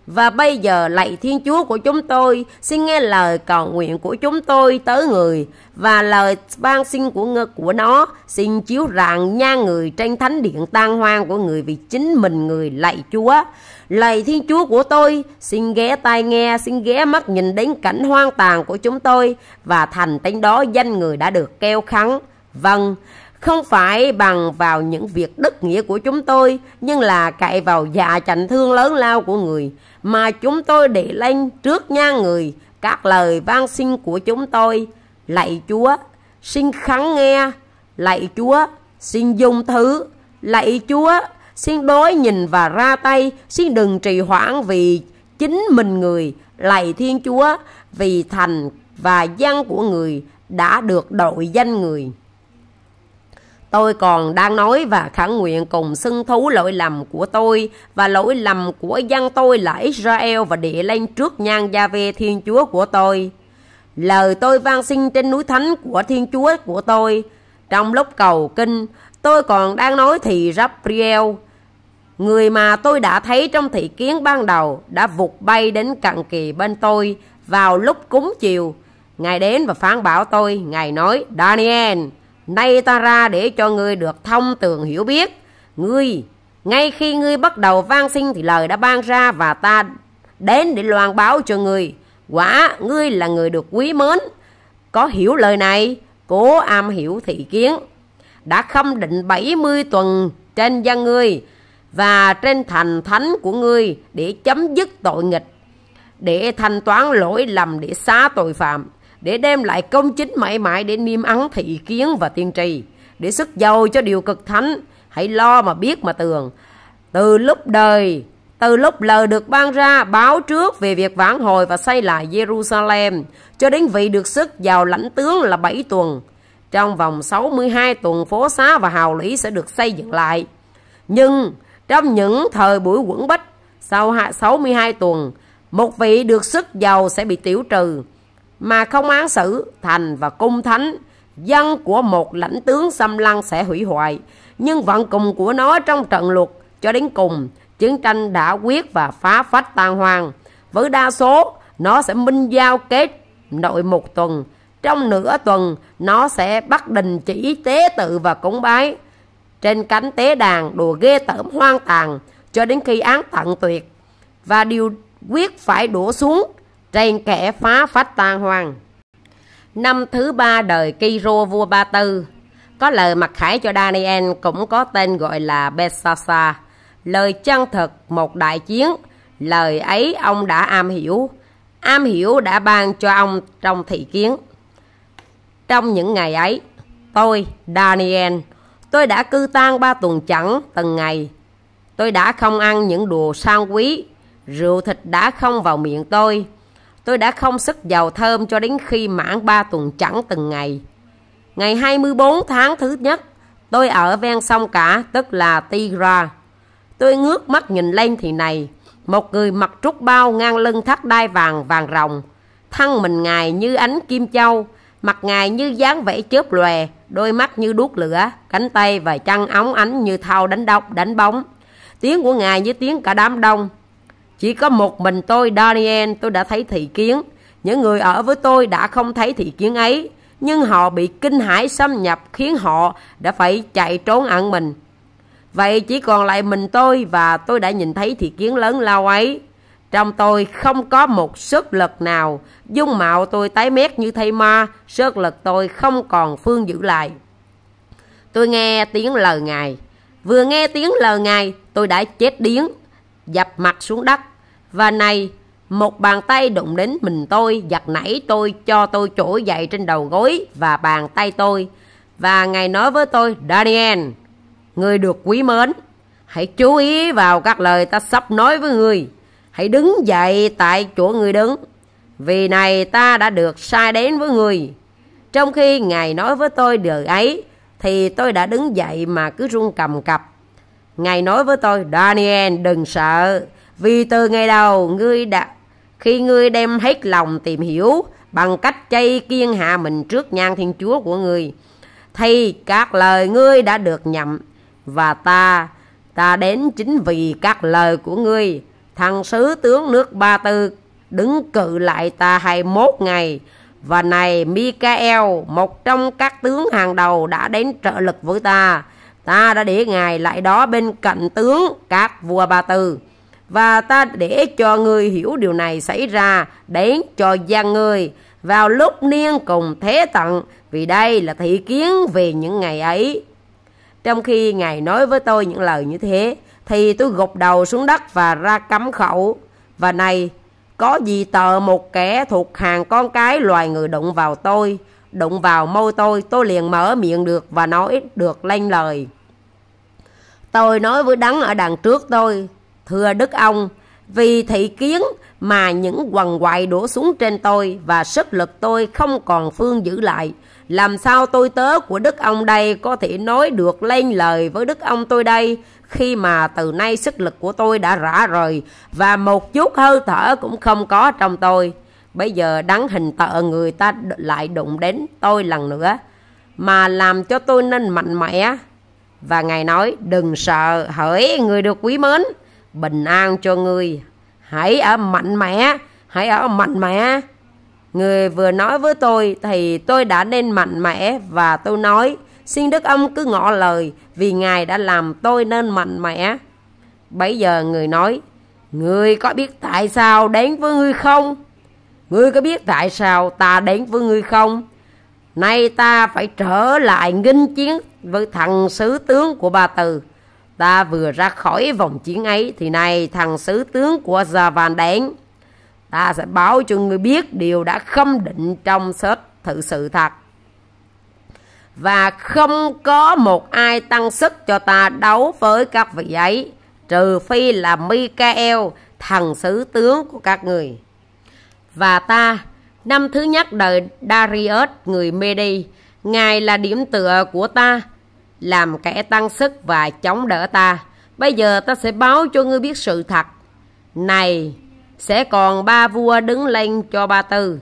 Và bây giờ lạy Thiên Chúa của chúng tôi, xin nghe lời cầu nguyện của chúng tôi tới người và lời ban xin của ngực của nó, xin chiếu rạng nha người trên thánh điện tan hoang của người vì chính mình người lạy Chúa. Lạy Thiên Chúa của tôi, xin ghé tai nghe, xin ghé mắt nhìn đến cảnh hoang tàn của chúng tôi và thành tên đó danh người đã được keo khắn. Vâng, không phải bằng vào những việc đức nghĩa của chúng tôi, nhưng là cậy vào dạ chạnh thương lớn lao của người, mà chúng tôi để lên trước nhan người, các lời van xin của chúng tôi. Lạy Chúa, xin khắng nghe, lạy Chúa, xin dùng thứ, lạy Chúa, xin đối nhìn và ra tay, xin đừng trì hoãn vì chính mình người, lạy Thiên Chúa, vì thành và dân của người đã được đội danh người. Tôi còn đang nói và khẳng nguyện cùng xưng thú lỗi lầm của tôi và lỗi lầm của dân tôi là Israel và địa lên trước nhan gia ve Thiên Chúa của tôi. Lời tôi vang sinh trên núi thánh của Thiên Chúa của tôi. Trong lúc cầu kinh, tôi còn đang nói thì Gabriel, người mà tôi đã thấy trong thị kiến ban đầu, đã vụt bay đến cận kỳ bên tôi vào lúc cúng chiều. Ngài đến và phán bảo tôi, Ngài nói, Daniel, Nay ta ra để cho ngươi được thông tường hiểu biết. Ngươi, ngay khi ngươi bắt đầu van sinh thì lời đã ban ra và ta đến để loan báo cho ngươi. Quả, ngươi là người được quý mến. Có hiểu lời này, cố am hiểu thị kiến. Đã khâm định 70 tuần trên dân ngươi và trên thành thánh của ngươi để chấm dứt tội nghịch, để thanh toán lỗi lầm để xá tội phạm để đem lại công chính mãi mãi để niêm ấn thị kiến và tiên tri, để sức giàu cho điều cực thánh, hãy lo mà biết mà tường. Từ lúc đời, từ lúc lời được ban ra báo trước về việc vãn hồi và xây lại Jerusalem, cho đến vị được sức giàu lãnh tướng là 7 tuần. Trong vòng 62 tuần phố xá và hào lý sẽ được xây dựng lại. Nhưng trong những thời buổi quẩn bách, sau 62 tuần, một vị được sức giàu sẽ bị tiểu trừ mà không án xử thành và cung thánh dân của một lãnh tướng xâm lăng sẽ hủy hoại nhưng vận cùng của nó trong trận luật cho đến cùng chiến tranh đã quyết và phá phách tan hoang với đa số nó sẽ minh giao kết nội một tuần trong nửa tuần nó sẽ bắt đình chỉ tế tự và cúng bái trên cánh tế đàn đùa ghê tởm hoang tàn cho đến khi án tận tuyệt và điều quyết phải đổ xuống trên kẻ phá phách tan hoang năm thứ ba đời Kiro vua Ba Tư có lời mặc khải cho Daniel cũng có tên gọi là Belsasa lời chân thực một đại chiến lời ấy ông đã am hiểu am hiểu đã ban cho ông trong thị kiến trong những ngày ấy tôi Daniel tôi đã cư tan ba tuần chẳng từng ngày tôi đã không ăn những đồ sang quý rượu thịt đã không vào miệng tôi Tôi đã không sức giàu thơm cho đến khi mãn 3 tuần trắng từng ngày. Ngày 24 tháng thứ nhất, tôi ở ven sông cả, tức là Tigra. Tôi ngước mắt nhìn lên thì này, một người mặc trúc bao ngang lưng thắt đai vàng vàng rồng, thân mình ngài như ánh kim châu, mặt ngài như dáng vẽ chớp lòe, đôi mắt như đuốc lửa, cánh tay và chân óng ánh như thao đánh độc đánh bóng. Tiếng của ngài như tiếng cả đám đông, chỉ có một mình tôi, Daniel, tôi đã thấy thị kiến. Những người ở với tôi đã không thấy thị kiến ấy, nhưng họ bị kinh hãi xâm nhập khiến họ đã phải chạy trốn ẩn mình. Vậy chỉ còn lại mình tôi và tôi đã nhìn thấy thị kiến lớn lao ấy. Trong tôi không có một sức lực nào, dung mạo tôi tái mét như thây ma, sức lực tôi không còn phương giữ lại. Tôi nghe tiếng lời ngài, vừa nghe tiếng lời ngài tôi đã chết điếng, dập mặt xuống đất. Và này, một bàn tay đụng đến mình tôi, giật nảy tôi, cho tôi trỗi dậy trên đầu gối và bàn tay tôi. Và ngài nói với tôi, Daniel, người được quý mến, hãy chú ý vào các lời ta sắp nói với người. Hãy đứng dậy tại chỗ người đứng, vì này ta đã được sai đến với người. Trong khi ngài nói với tôi điều ấy, thì tôi đã đứng dậy mà cứ run cầm cập. Ngài nói với tôi, Daniel, đừng sợ, vì từ ngày đầu ngươi đã khi ngươi đem hết lòng tìm hiểu bằng cách chay kiên hạ mình trước nhan thiên chúa của ngươi thì các lời ngươi đã được nhậm và ta ta đến chính vì các lời của ngươi thằng sứ tướng nước ba tư đứng cự lại ta hai mốt ngày và này michael một trong các tướng hàng đầu đã đến trợ lực với ta ta đã để ngài lại đó bên cạnh tướng các vua ba tư và ta để cho ngươi hiểu điều này xảy ra đến cho gian ngươi vào lúc niên cùng thế tận vì đây là thị kiến về những ngày ấy. Trong khi Ngài nói với tôi những lời như thế thì tôi gục đầu xuống đất và ra cấm khẩu. Và này, có gì tờ một kẻ thuộc hàng con cái loài người đụng vào tôi, đụng vào môi tôi, tôi liền mở miệng được và nói được lên lời. Tôi nói với đắng ở đằng trước tôi, Thưa Đức ông, vì thị kiến mà những quằn quại đổ xuống trên tôi và sức lực tôi không còn phương giữ lại. Làm sao tôi tớ của Đức ông đây có thể nói được lên lời với Đức ông tôi đây khi mà từ nay sức lực của tôi đã rã rời và một chút hơi thở cũng không có trong tôi. Bây giờ đắng hình tợ người ta lại đụng đến tôi lần nữa mà làm cho tôi nên mạnh mẽ. Và Ngài nói đừng sợ hỡi người được quý mến bình an cho ngươi. Hãy ở mạnh mẽ, hãy ở mạnh mẽ. Người vừa nói với tôi thì tôi đã nên mạnh mẽ và tôi nói, xin Đức ông cứ ngỏ lời vì Ngài đã làm tôi nên mạnh mẽ. Bấy giờ người nói, người có biết tại sao đến với ngươi không? Ngươi có biết tại sao ta đến với ngươi không? Nay ta phải trở lại nghinh chiến với thằng sứ tướng của ba Từ. Ta vừa ra khỏi vòng chiến ấy Thì này thằng sứ tướng của Van đến Ta sẽ báo cho ngươi biết điều đã khâm định trong sách thử sự thật Và không có một ai tăng sức cho ta đấu với các vị ấy Trừ phi là Michael thằng sứ tướng của các người Và ta Năm thứ nhất đời Darius người Medi Ngài là điểm tựa của ta làm kẻ tăng sức và chống đỡ ta. Bây giờ ta sẽ báo cho ngươi biết sự thật. Này, sẽ còn ba vua đứng lên cho ba tư.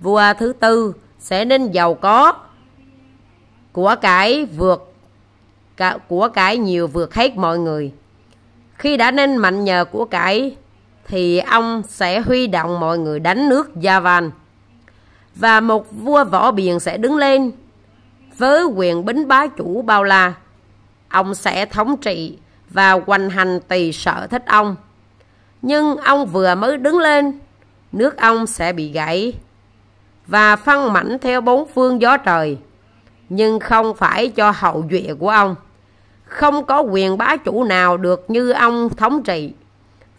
Vua thứ tư sẽ nên giàu có. Của cải vượt, của cải nhiều vượt hết mọi người. Khi đã nên mạnh nhờ của cải, thì ông sẽ huy động mọi người đánh nước gia Javan. Và một vua võ biển sẽ đứng lên với quyền bính bá chủ bao la. Ông sẽ thống trị và hoành hành tùy sở thích ông. Nhưng ông vừa mới đứng lên, nước ông sẽ bị gãy và phân mảnh theo bốn phương gió trời. Nhưng không phải cho hậu duệ của ông. Không có quyền bá chủ nào được như ông thống trị.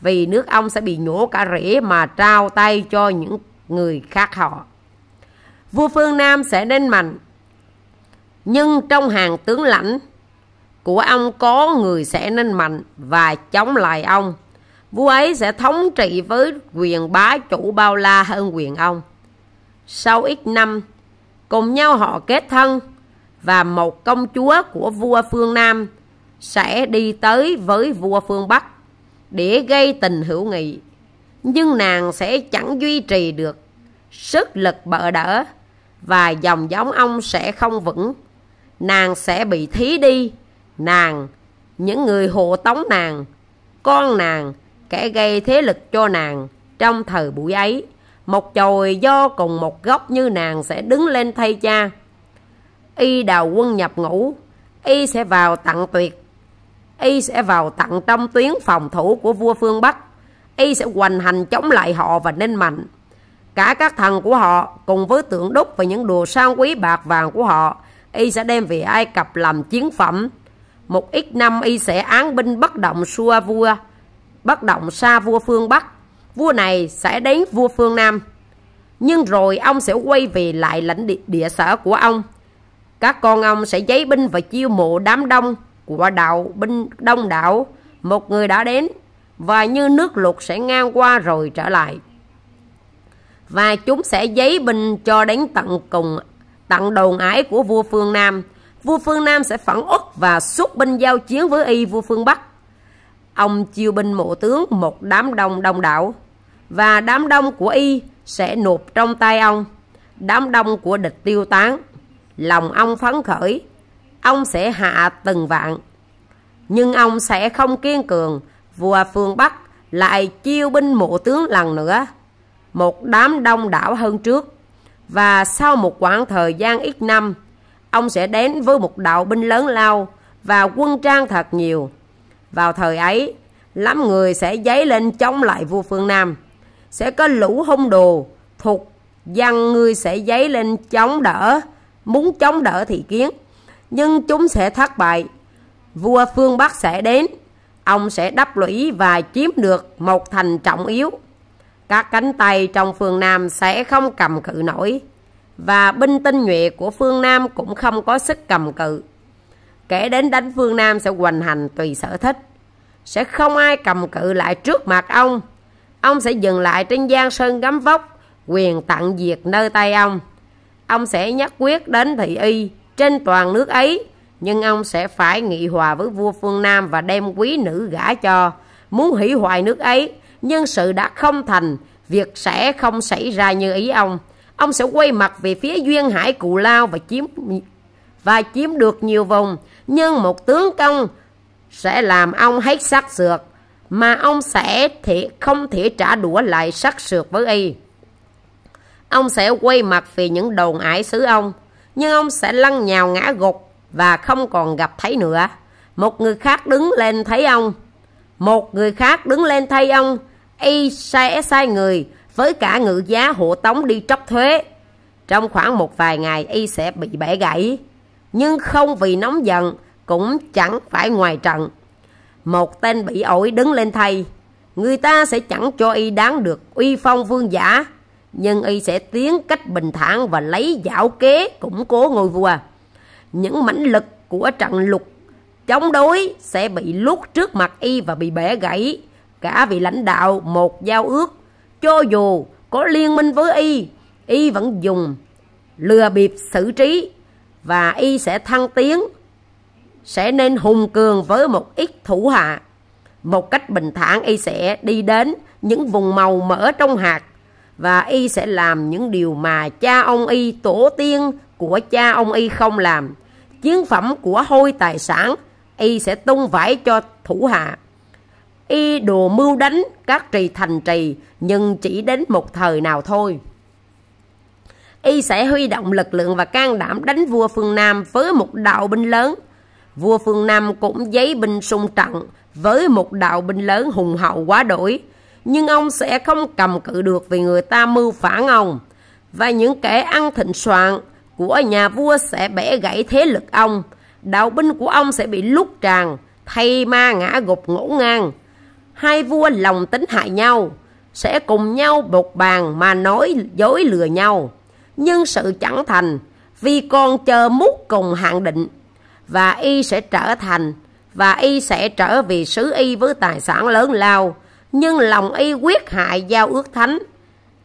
Vì nước ông sẽ bị nhổ cả rễ mà trao tay cho những người khác họ. Vua phương Nam sẽ nên mạnh nhưng trong hàng tướng lãnh của ông có người sẽ nên mạnh và chống lại ông vua ấy sẽ thống trị với quyền bá chủ bao la hơn quyền ông sau ít năm cùng nhau họ kết thân và một công chúa của vua phương nam sẽ đi tới với vua phương bắc để gây tình hữu nghị nhưng nàng sẽ chẳng duy trì được sức lực bợ đỡ và dòng giống ông sẽ không vững nàng sẽ bị thí đi. Nàng, những người hộ tống nàng, con nàng, kẻ gây thế lực cho nàng trong thời buổi ấy. Một chồi do cùng một góc như nàng sẽ đứng lên thay cha. Y đào quân nhập ngũ, Y sẽ vào tặng tuyệt. Y sẽ vào tặng trong tuyến phòng thủ của vua phương Bắc. Y sẽ hoành hành chống lại họ và nên mạnh. Cả các thần của họ cùng với tượng đúc và những đồ sang quý bạc vàng của họ y sẽ đem về Ai Cập làm chiến phẩm. Một ít năm y sẽ án binh bất động xua vua, bất động xa vua phương Bắc. Vua này sẽ đến vua phương Nam. Nhưng rồi ông sẽ quay về lại lãnh địa, địa sở của ông. Các con ông sẽ giấy binh và chiêu mộ đám đông của đạo binh đông đảo. Một người đã đến và như nước lụt sẽ ngang qua rồi trở lại. Và chúng sẽ giấy binh cho đến tận cùng tặng đầu ải của vua phương Nam. Vua phương Nam sẽ phản uất và xuất binh giao chiến với y vua phương Bắc. Ông chiêu binh mộ tướng một đám đông đông đảo và đám đông của y sẽ nộp trong tay ông. Đám đông của địch tiêu tán, lòng ông phấn khởi, ông sẽ hạ từng vạn. Nhưng ông sẽ không kiên cường, vua phương Bắc lại chiêu binh mộ tướng lần nữa. Một đám đông đảo hơn trước và sau một quãng thời gian ít năm, ông sẽ đến với một đạo binh lớn lao và quân trang thật nhiều. Vào thời ấy, lắm người sẽ dấy lên chống lại vua phương Nam. Sẽ có lũ hung đồ, thuộc dân người sẽ dấy lên chống đỡ, muốn chống đỡ thì kiến. Nhưng chúng sẽ thất bại. Vua phương Bắc sẽ đến, ông sẽ đắp lũy và chiếm được một thành trọng yếu các cánh tay trong phương Nam sẽ không cầm cự nổi và binh tinh nhuệ của phương Nam cũng không có sức cầm cự. Kể đến đánh phương Nam sẽ hoành hành tùy sở thích. Sẽ không ai cầm cự lại trước mặt ông. Ông sẽ dừng lại trên giang sơn gấm vóc, quyền tặng diệt nơi tay ông. Ông sẽ nhất quyết đến thị y trên toàn nước ấy, nhưng ông sẽ phải nghị hòa với vua phương Nam và đem quý nữ gả cho, muốn hủy hoại nước ấy nhưng sự đã không thành, việc sẽ không xảy ra như ý ông. Ông sẽ quay mặt về phía duyên hải Cù Lao và chiếm và chiếm được nhiều vùng, nhưng một tướng công sẽ làm ông hết sắc sược, mà ông sẽ thì không thể trả đũa lại sắc sược với y. Ông sẽ quay mặt về những đồn ải xứ ông, nhưng ông sẽ lăn nhào ngã gục và không còn gặp thấy nữa. Một người khác đứng lên thấy ông, một người khác đứng lên thay ông y sẽ sai người với cả ngự giá hộ tống đi tróc thuế. Trong khoảng một vài ngày y sẽ bị bẻ gãy, nhưng không vì nóng giận cũng chẳng phải ngoài trận. Một tên bị ổi đứng lên thay, người ta sẽ chẳng cho y đáng được uy phong vương giả, nhưng y sẽ tiến cách bình thản và lấy dạo kế củng cố ngôi vua. Những mãnh lực của trận lục chống đối sẽ bị lút trước mặt y và bị bẻ gãy cả vị lãnh đạo một giao ước cho dù có liên minh với y y vẫn dùng lừa bịp xử trí và y sẽ thăng tiến sẽ nên hùng cường với một ít thủ hạ một cách bình thản y sẽ đi đến những vùng màu mỡ trong hạt và y sẽ làm những điều mà cha ông y tổ tiên của cha ông y không làm chiến phẩm của hôi tài sản y sẽ tung vải cho thủ hạ y đồ mưu đánh các trì thành trì nhưng chỉ đến một thời nào thôi y sẽ huy động lực lượng và can đảm đánh vua phương Nam với một đạo binh lớn. Vua phương Nam cũng giấy binh sung trận với một đạo binh lớn hùng hậu quá đổi. Nhưng ông sẽ không cầm cự được vì người ta mưu phản ông. Và những kẻ ăn thịnh soạn của nhà vua sẽ bẻ gãy thế lực ông. Đạo binh của ông sẽ bị lúc tràn, thay ma ngã gục ngổ ngang hai vua lòng tính hại nhau, sẽ cùng nhau bột bàn mà nói dối lừa nhau. Nhưng sự chẳng thành, vì con chờ mút cùng hạn định, và y sẽ trở thành, và y sẽ trở về xứ y với tài sản lớn lao, nhưng lòng y quyết hại giao ước thánh.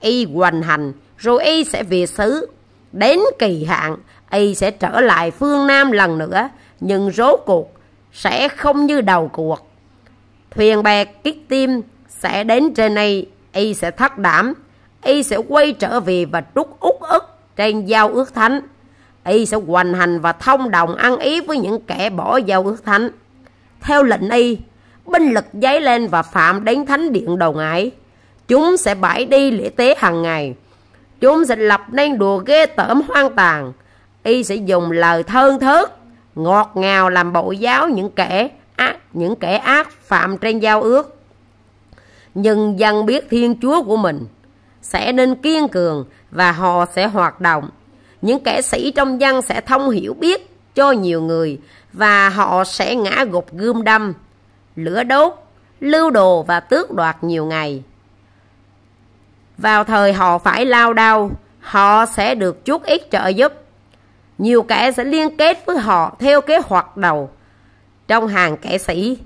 Y hoành hành, rồi y sẽ về xứ. Đến kỳ hạn, y sẽ trở lại phương Nam lần nữa, nhưng rốt cuộc sẽ không như đầu cuộc thuyền bè kích tim sẽ đến trên này y sẽ thắt đảm y sẽ quay trở về và trút út ức trên giao ước thánh y sẽ hoành hành và thông đồng ăn ý với những kẻ bỏ giao ước thánh theo lệnh y binh lực giấy lên và phạm đến thánh điện đầu ngải chúng sẽ bãi đi lễ tế hàng ngày chúng sẽ lập nên đùa ghê tởm hoang tàn y sẽ dùng lời thơn thớt ngọt ngào làm bộ giáo những kẻ ác, những kẻ ác phạm trên giao ước. Nhưng dân biết Thiên Chúa của mình sẽ nên kiên cường và họ sẽ hoạt động. Những kẻ sĩ trong dân sẽ thông hiểu biết cho nhiều người và họ sẽ ngã gục gươm đâm, lửa đốt, lưu đồ và tước đoạt nhiều ngày. Vào thời họ phải lao đao, họ sẽ được chút ít trợ giúp. Nhiều kẻ sẽ liên kết với họ theo kế hoạch đầu trong hàng kẻ sĩ,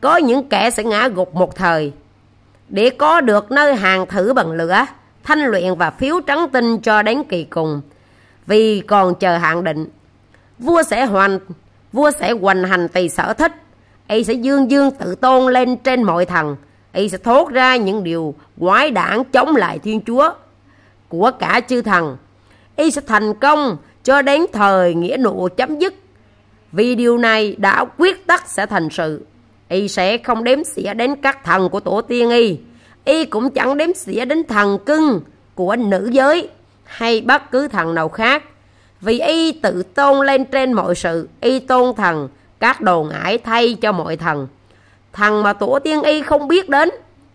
có những kẻ sẽ ngã gục một thời. Để có được nơi hàng thử bằng lửa, thanh luyện và phiếu trắng tinh cho đến kỳ cùng. Vì còn chờ hạn định, vua sẽ hoàn vua sẽ hoành hành tùy sở thích. Y sẽ dương dương tự tôn lên trên mọi thần. Y sẽ thốt ra những điều quái đảng chống lại Thiên Chúa của cả chư thần. Y sẽ thành công cho đến thời nghĩa nụ chấm dứt vì điều này đã quyết tất sẽ thành sự. Y sẽ không đếm xỉa đến các thần của tổ tiên y. Y cũng chẳng đếm xỉa đến thần cưng của nữ giới hay bất cứ thần nào khác. Vì y tự tôn lên trên mọi sự, y tôn thần, các đồ ngải thay cho mọi thần. Thần mà tổ tiên y không biết đến,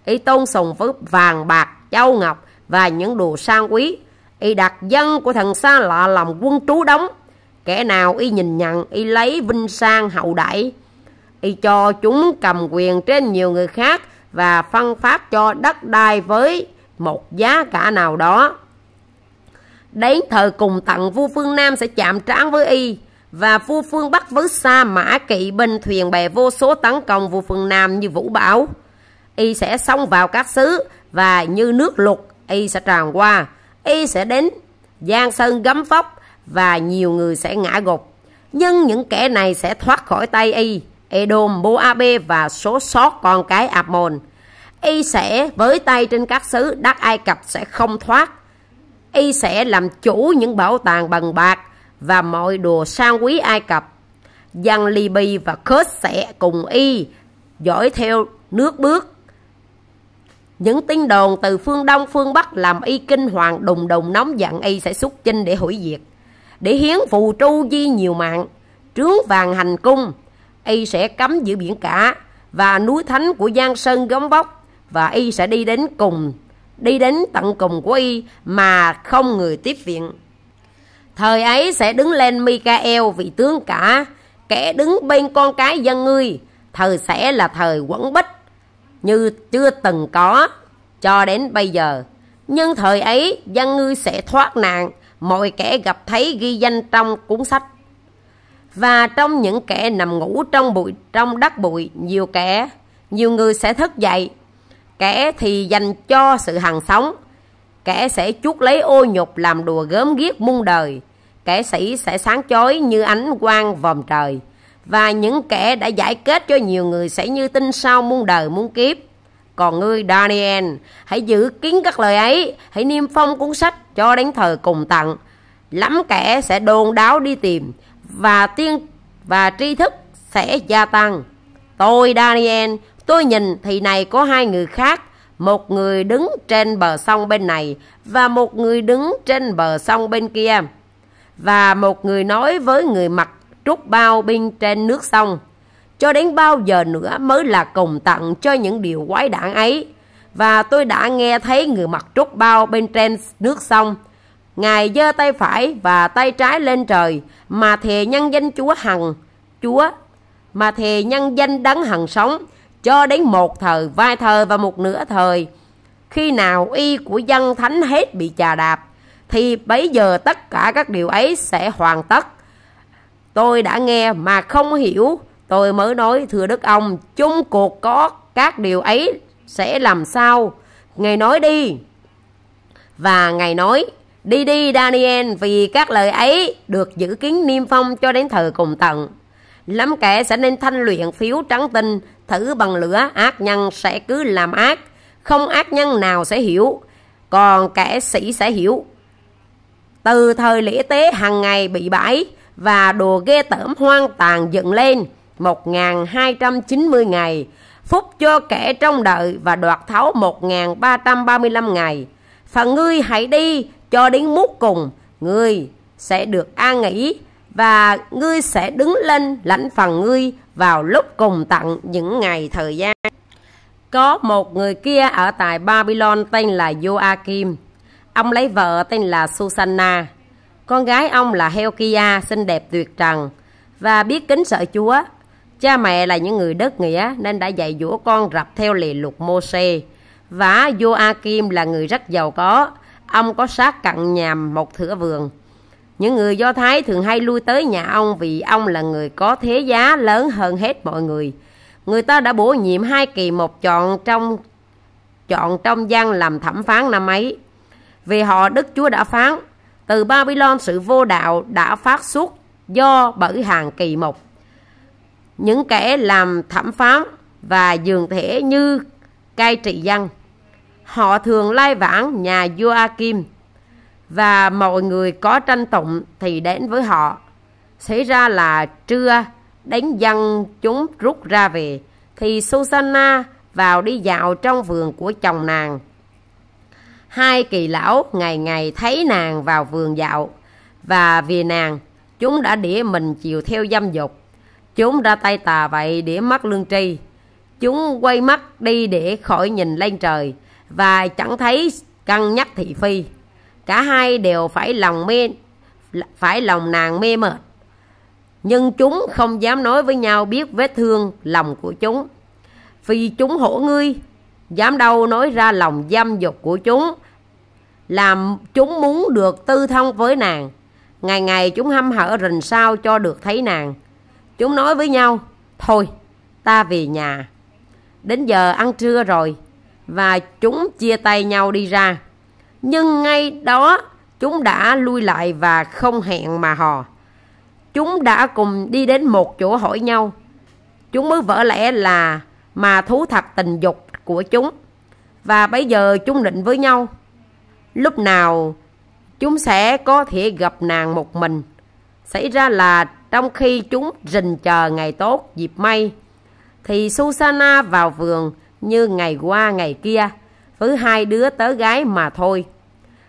y tôn sùng với vàng bạc, châu ngọc và những đồ sang quý. Y đặt dân của thần xa lạ làm quân trú đóng kẻ nào y nhìn nhận y lấy vinh sang hậu đại y cho chúng cầm quyền trên nhiều người khác và phân phát cho đất đai với một giá cả nào đó đến thời cùng tận vua phương nam sẽ chạm trán với y và vua phương bắc với sa mã kỵ binh thuyền bè vô số tấn công vua phương nam như vũ bão y sẽ xông vào các xứ và như nước lụt y sẽ tràn qua y sẽ đến giang sơn gấm phóc và nhiều người sẽ ngã gục. Nhưng những kẻ này sẽ thoát khỏi tay y, Edom, Moabe và số sót con cái Amon. Y sẽ với tay trên các xứ đất Ai Cập sẽ không thoát. Y sẽ làm chủ những bảo tàng bằng bạc và mọi đồ sang quý Ai Cập. Dân Liby và Khớt sẽ cùng y dõi theo nước bước. Những tin đồn từ phương Đông, phương Bắc làm y kinh hoàng đùng đùng nóng giận y sẽ xuất chinh để hủy diệt để hiến phù tru di nhiều mạng trướng vàng hành cung y sẽ cấm giữ biển cả và núi thánh của giang sơn gấm bóc và y sẽ đi đến cùng đi đến tận cùng của y mà không người tiếp viện thời ấy sẽ đứng lên Michael vị tướng cả kẻ đứng bên con cái dân ngươi thời sẽ là thời quẩn bích như chưa từng có cho đến bây giờ nhưng thời ấy dân ngươi sẽ thoát nạn mọi kẻ gặp thấy ghi danh trong cuốn sách. Và trong những kẻ nằm ngủ trong bụi trong đất bụi, nhiều kẻ, nhiều người sẽ thức dậy. Kẻ thì dành cho sự hằng sống, kẻ sẽ chuốc lấy ô nhục làm đùa gớm ghiếc muôn đời. Kẻ sĩ sẽ sáng chói như ánh quang vòm trời. Và những kẻ đã giải kết cho nhiều người sẽ như tinh sao muôn đời muôn kiếp. Còn ngươi Daniel, hãy giữ kín các lời ấy, hãy niêm phong cuốn sách cho đến thời cùng tặng. Lắm kẻ sẽ đồn đáo đi tìm và tiên và tri thức sẽ gia tăng. Tôi Daniel, tôi nhìn thì này có hai người khác, một người đứng trên bờ sông bên này và một người đứng trên bờ sông bên kia. Và một người nói với người mặc trúc bao binh trên nước sông. Cho đến bao giờ nữa mới là cùng tặng cho những điều quái đản ấy. Và tôi đã nghe thấy người mặc trúc bao bên trên nước sông. Ngài giơ tay phải và tay trái lên trời mà thề nhân danh Chúa Hằng, Chúa mà thề nhân danh đấng hằng sống cho đến một thời, vài thời và một nửa thời. Khi nào y của dân thánh hết bị chà đạp thì bấy giờ tất cả các điều ấy sẽ hoàn tất. Tôi đã nghe mà không hiểu tôi mới nói thưa đức ông chung cuộc có các điều ấy sẽ làm sao ngài nói đi và ngài nói đi đi daniel vì các lời ấy được giữ kín niêm phong cho đến thời cùng tận lắm kẻ sẽ nên thanh luyện phiếu trắng tinh thử bằng lửa ác nhân sẽ cứ làm ác không ác nhân nào sẽ hiểu còn kẻ sĩ sẽ hiểu từ thời lễ tế hàng ngày bị bãi và đồ ghê tởm hoang tàn dựng lên 1.290 ngày, phúc cho kẻ trong đợi và đoạt tháo 1.335 ngày. Phần ngươi hãy đi cho đến mút cùng, ngươi sẽ được an nghỉ và ngươi sẽ đứng lên lãnh phần ngươi vào lúc cùng tặng những ngày thời gian. Có một người kia ở tại Babylon tên là Joachim. Ông lấy vợ tên là Susanna. Con gái ông là Helkia xinh đẹp tuyệt trần và biết kính sợ Chúa. Cha mẹ là những người đất nghĩa nên đã dạy dỗ con rập theo lề luật Mô-xê. Và Joachim là người rất giàu có, ông có sát cặn nhàm một thửa vườn. Những người Do Thái thường hay lui tới nhà ông vì ông là người có thế giá lớn hơn hết mọi người. Người ta đã bổ nhiệm hai kỳ một chọn trong chọn trong gian làm thẩm phán năm ấy. Vì họ Đức Chúa đã phán, từ Babylon sự vô đạo đã phát xuất do bởi hàng kỳ một những kẻ làm thẩm phán và dường thể như cai trị dân. Họ thường lai vãng nhà Joachim và mọi người có tranh tụng thì đến với họ. Xảy ra là trưa đánh dân chúng rút ra về thì Susanna vào đi dạo trong vườn của chồng nàng. Hai kỳ lão ngày ngày thấy nàng vào vườn dạo và vì nàng chúng đã để mình chiều theo dâm dục. Chúng ra tay tà vậy để mất lương tri. Chúng quay mắt đi để khỏi nhìn lên trời và chẳng thấy cân nhắc thị phi. Cả hai đều phải lòng mê phải lòng nàng mê mệt. Nhưng chúng không dám nói với nhau biết vết thương lòng của chúng. Vì chúng hổ ngươi, dám đâu nói ra lòng dâm dục của chúng, làm chúng muốn được tư thông với nàng. Ngày ngày chúng hâm hở rình sao cho được thấy nàng Chúng nói với nhau, thôi, ta về nhà. Đến giờ ăn trưa rồi, và chúng chia tay nhau đi ra. Nhưng ngay đó, chúng đã lui lại và không hẹn mà hò. Chúng đã cùng đi đến một chỗ hỏi nhau. Chúng mới vỡ lẽ là mà thú thật tình dục của chúng. Và bây giờ chúng định với nhau. Lúc nào chúng sẽ có thể gặp nàng một mình. Xảy ra là trong khi chúng rình chờ ngày tốt, dịp may, thì Susana vào vườn như ngày qua ngày kia, với hai đứa tớ gái mà thôi.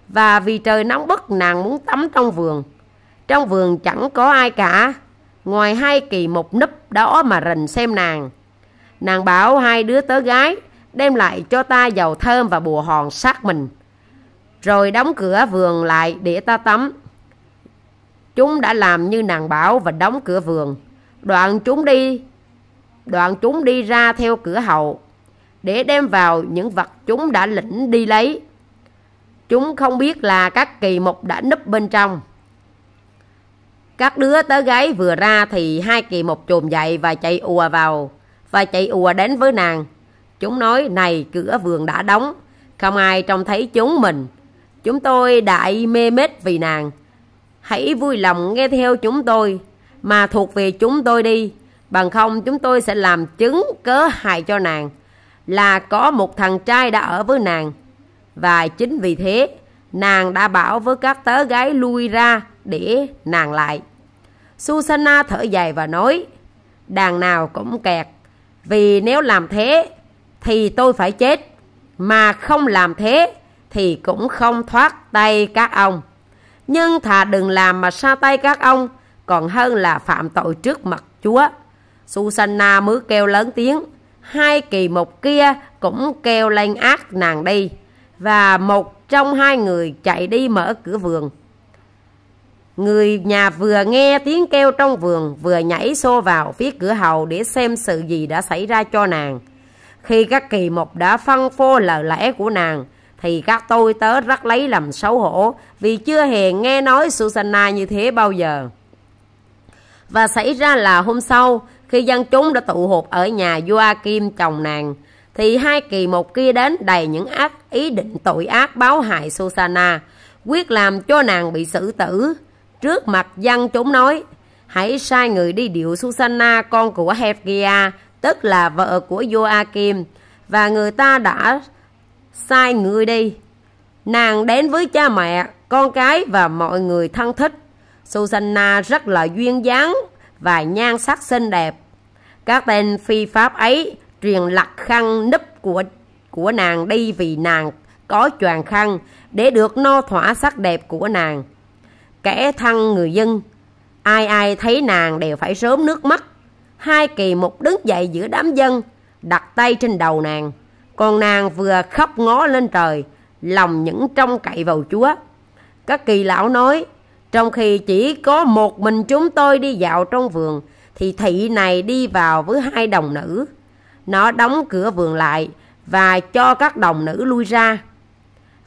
Và vì trời nóng bức nàng muốn tắm trong vườn. Trong vườn chẳng có ai cả, ngoài hai kỳ một núp đó mà rình xem nàng. Nàng bảo hai đứa tớ gái đem lại cho ta dầu thơm và bùa hòn sát mình. Rồi đóng cửa vườn lại để ta tắm. Chúng đã làm như nàng bảo và đóng cửa vườn. Đoạn chúng đi đoạn chúng đi ra theo cửa hậu để đem vào những vật chúng đã lĩnh đi lấy. Chúng không biết là các kỳ mục đã núp bên trong. Các đứa tớ gái vừa ra thì hai kỳ mục chồm dậy và chạy ùa vào và chạy ùa đến với nàng. Chúng nói này cửa vườn đã đóng, không ai trông thấy chúng mình. Chúng tôi đại mê mết vì nàng. Hãy vui lòng nghe theo chúng tôi mà thuộc về chúng tôi đi. Bằng không chúng tôi sẽ làm chứng cớ hại cho nàng là có một thằng trai đã ở với nàng. Và chính vì thế nàng đã bảo với các tớ gái lui ra để nàng lại. Susanna thở dài và nói đàn nào cũng kẹt vì nếu làm thế thì tôi phải chết mà không làm thế thì cũng không thoát tay các ông nhưng thà đừng làm mà xa tay các ông còn hơn là phạm tội trước mặt chúa susanna mới kêu lớn tiếng hai kỳ mục kia cũng kêu lên ác nàng đi và một trong hai người chạy đi mở cửa vườn người nhà vừa nghe tiếng kêu trong vườn vừa nhảy xô vào phía cửa hầu để xem sự gì đã xảy ra cho nàng khi các kỳ mục đã phân phô lời lẽ của nàng thì các tôi tớ rất lấy làm xấu hổ vì chưa hề nghe nói Susanna như thế bao giờ. Và xảy ra là hôm sau, khi dân chúng đã tụ họp ở nhà Joachim chồng nàng, thì hai kỳ một kia đến đầy những ác ý định tội ác báo hại Susanna, quyết làm cho nàng bị xử tử. Trước mặt dân chúng nói, hãy sai người đi điệu Susanna con của Hegia, tức là vợ của Joachim, và người ta đã sai người đi. Nàng đến với cha mẹ, con cái và mọi người thân thích. Susanna rất là duyên dáng và nhan sắc xinh đẹp. Các tên phi pháp ấy truyền lặt khăn nấp của của nàng đi vì nàng có choàng khăn để được no thỏa sắc đẹp của nàng. Kẻ thân người dân, ai ai thấy nàng đều phải rớm nước mắt. Hai kỳ một đứng dậy giữa đám dân, đặt tay trên đầu nàng. Còn nàng vừa khóc ngó lên trời, lòng những trông cậy vào Chúa. Các kỳ lão nói, trong khi chỉ có một mình chúng tôi đi dạo trong vườn, thì thị này đi vào với hai đồng nữ. Nó đóng cửa vườn lại và cho các đồng nữ lui ra.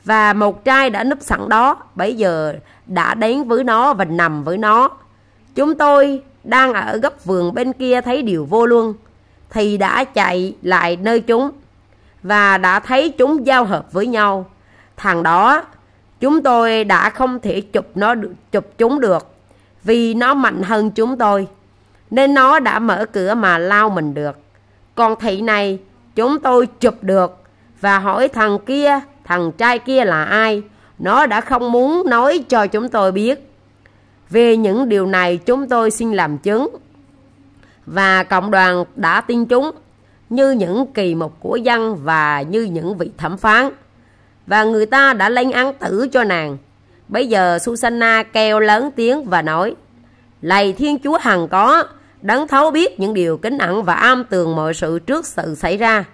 Và một trai đã núp sẵn đó, bây giờ đã đến với nó và nằm với nó. Chúng tôi đang ở góc vườn bên kia thấy điều vô luân, thì đã chạy lại nơi chúng và đã thấy chúng giao hợp với nhau. Thằng đó, chúng tôi đã không thể chụp nó chụp chúng được vì nó mạnh hơn chúng tôi. Nên nó đã mở cửa mà lao mình được. Còn thị này, chúng tôi chụp được và hỏi thằng kia, thằng trai kia là ai. Nó đã không muốn nói cho chúng tôi biết. Về những điều này chúng tôi xin làm chứng. Và cộng đoàn đã tin chúng như những kỳ mục của dân và như những vị thẩm phán. Và người ta đã lên án tử cho nàng. Bây giờ Susanna kêu lớn tiếng và nói, Lạy Thiên Chúa Hằng có, đấng thấu biết những điều kính ẩn và am tường mọi sự trước sự xảy ra.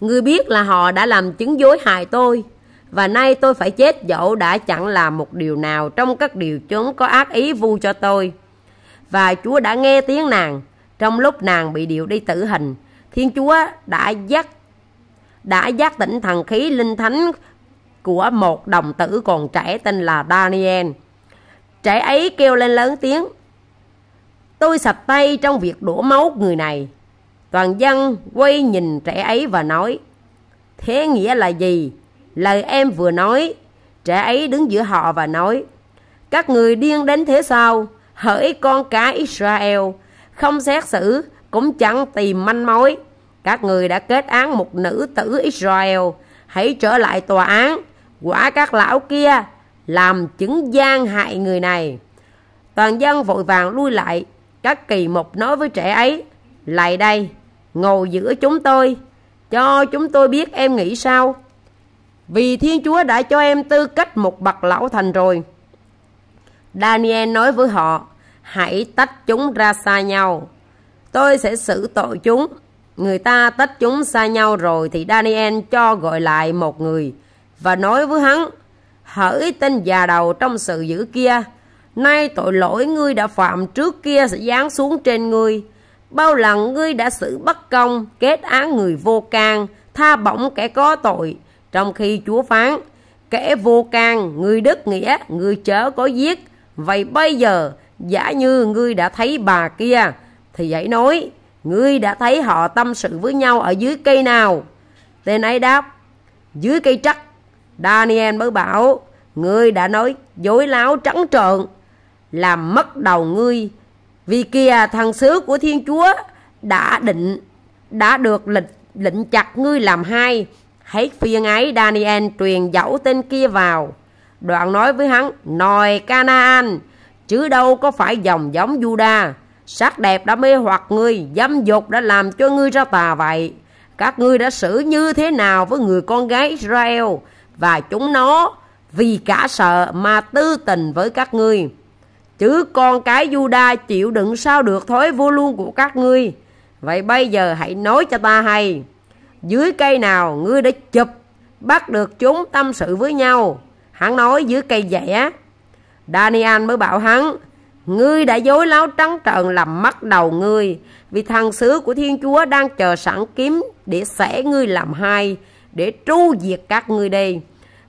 Người biết là họ đã làm chứng dối hại tôi, và nay tôi phải chết dẫu đã chẳng làm một điều nào trong các điều chúng có ác ý vu cho tôi. Và Chúa đã nghe tiếng nàng, trong lúc nàng bị điệu đi tử hình Thiên Chúa đã dắt đã giác tỉnh thần khí linh thánh của một đồng tử còn trẻ tên là Daniel. Trẻ ấy kêu lên lớn tiếng. Tôi sạch tay trong việc đổ máu người này. Toàn dân quay nhìn trẻ ấy và nói. Thế nghĩa là gì? Lời em vừa nói. Trẻ ấy đứng giữa họ và nói. Các người điên đến thế sao? Hỡi con cá Israel. Không xét xử cũng chẳng tìm manh mối các người đã kết án một nữ tử Israel, hãy trở lại tòa án, quả các lão kia làm chứng gian hại người này. Toàn dân vội vàng lui lại, các kỳ mục nói với trẻ ấy, lại đây, ngồi giữa chúng tôi, cho chúng tôi biết em nghĩ sao. Vì Thiên Chúa đã cho em tư cách một bậc lão thành rồi. Daniel nói với họ, hãy tách chúng ra xa nhau. Tôi sẽ xử tội chúng Người ta tách chúng xa nhau rồi thì Daniel cho gọi lại một người và nói với hắn, hỡi tên già đầu trong sự dữ kia, nay tội lỗi ngươi đã phạm trước kia sẽ giáng xuống trên ngươi. Bao lần ngươi đã xử bất công, kết án người vô can, tha bổng kẻ có tội, trong khi Chúa phán, kẻ vô can, người đức nghĩa, người chớ có giết. Vậy bây giờ, giả như ngươi đã thấy bà kia, thì hãy nói, Ngươi đã thấy họ tâm sự với nhau ở dưới cây nào? Tên ấy đáp, dưới cây trắc. Daniel mới bảo, ngươi đã nói dối láo trắng trợn, làm mất đầu ngươi. Vì kia thằng sứ của Thiên Chúa đã định, đã được lịch lệnh chặt ngươi làm hai. Hãy phiên ấy Daniel truyền dẫu tên kia vào. Đoạn nói với hắn, nòi Canaan, chứ đâu có phải dòng giống Judah Sắc đẹp đã mê hoặc ngươi, dâm dục đã làm cho ngươi ra tà vậy. Các ngươi đã xử như thế nào với người con gái Israel và chúng nó vì cả sợ mà tư tình với các ngươi. Chứ con cái Juda chịu đựng sao được thói vô luôn của các ngươi. Vậy bây giờ hãy nói cho ta hay. Dưới cây nào ngươi đã chụp, bắt được chúng tâm sự với nhau. Hắn nói dưới cây dẻ. Daniel mới bảo hắn, Ngươi đã dối láo trắng trợn làm mất đầu ngươi, vì thần sứ của Thiên Chúa đang chờ sẵn kiếm để xẻ ngươi làm hai, để tru diệt các ngươi đây.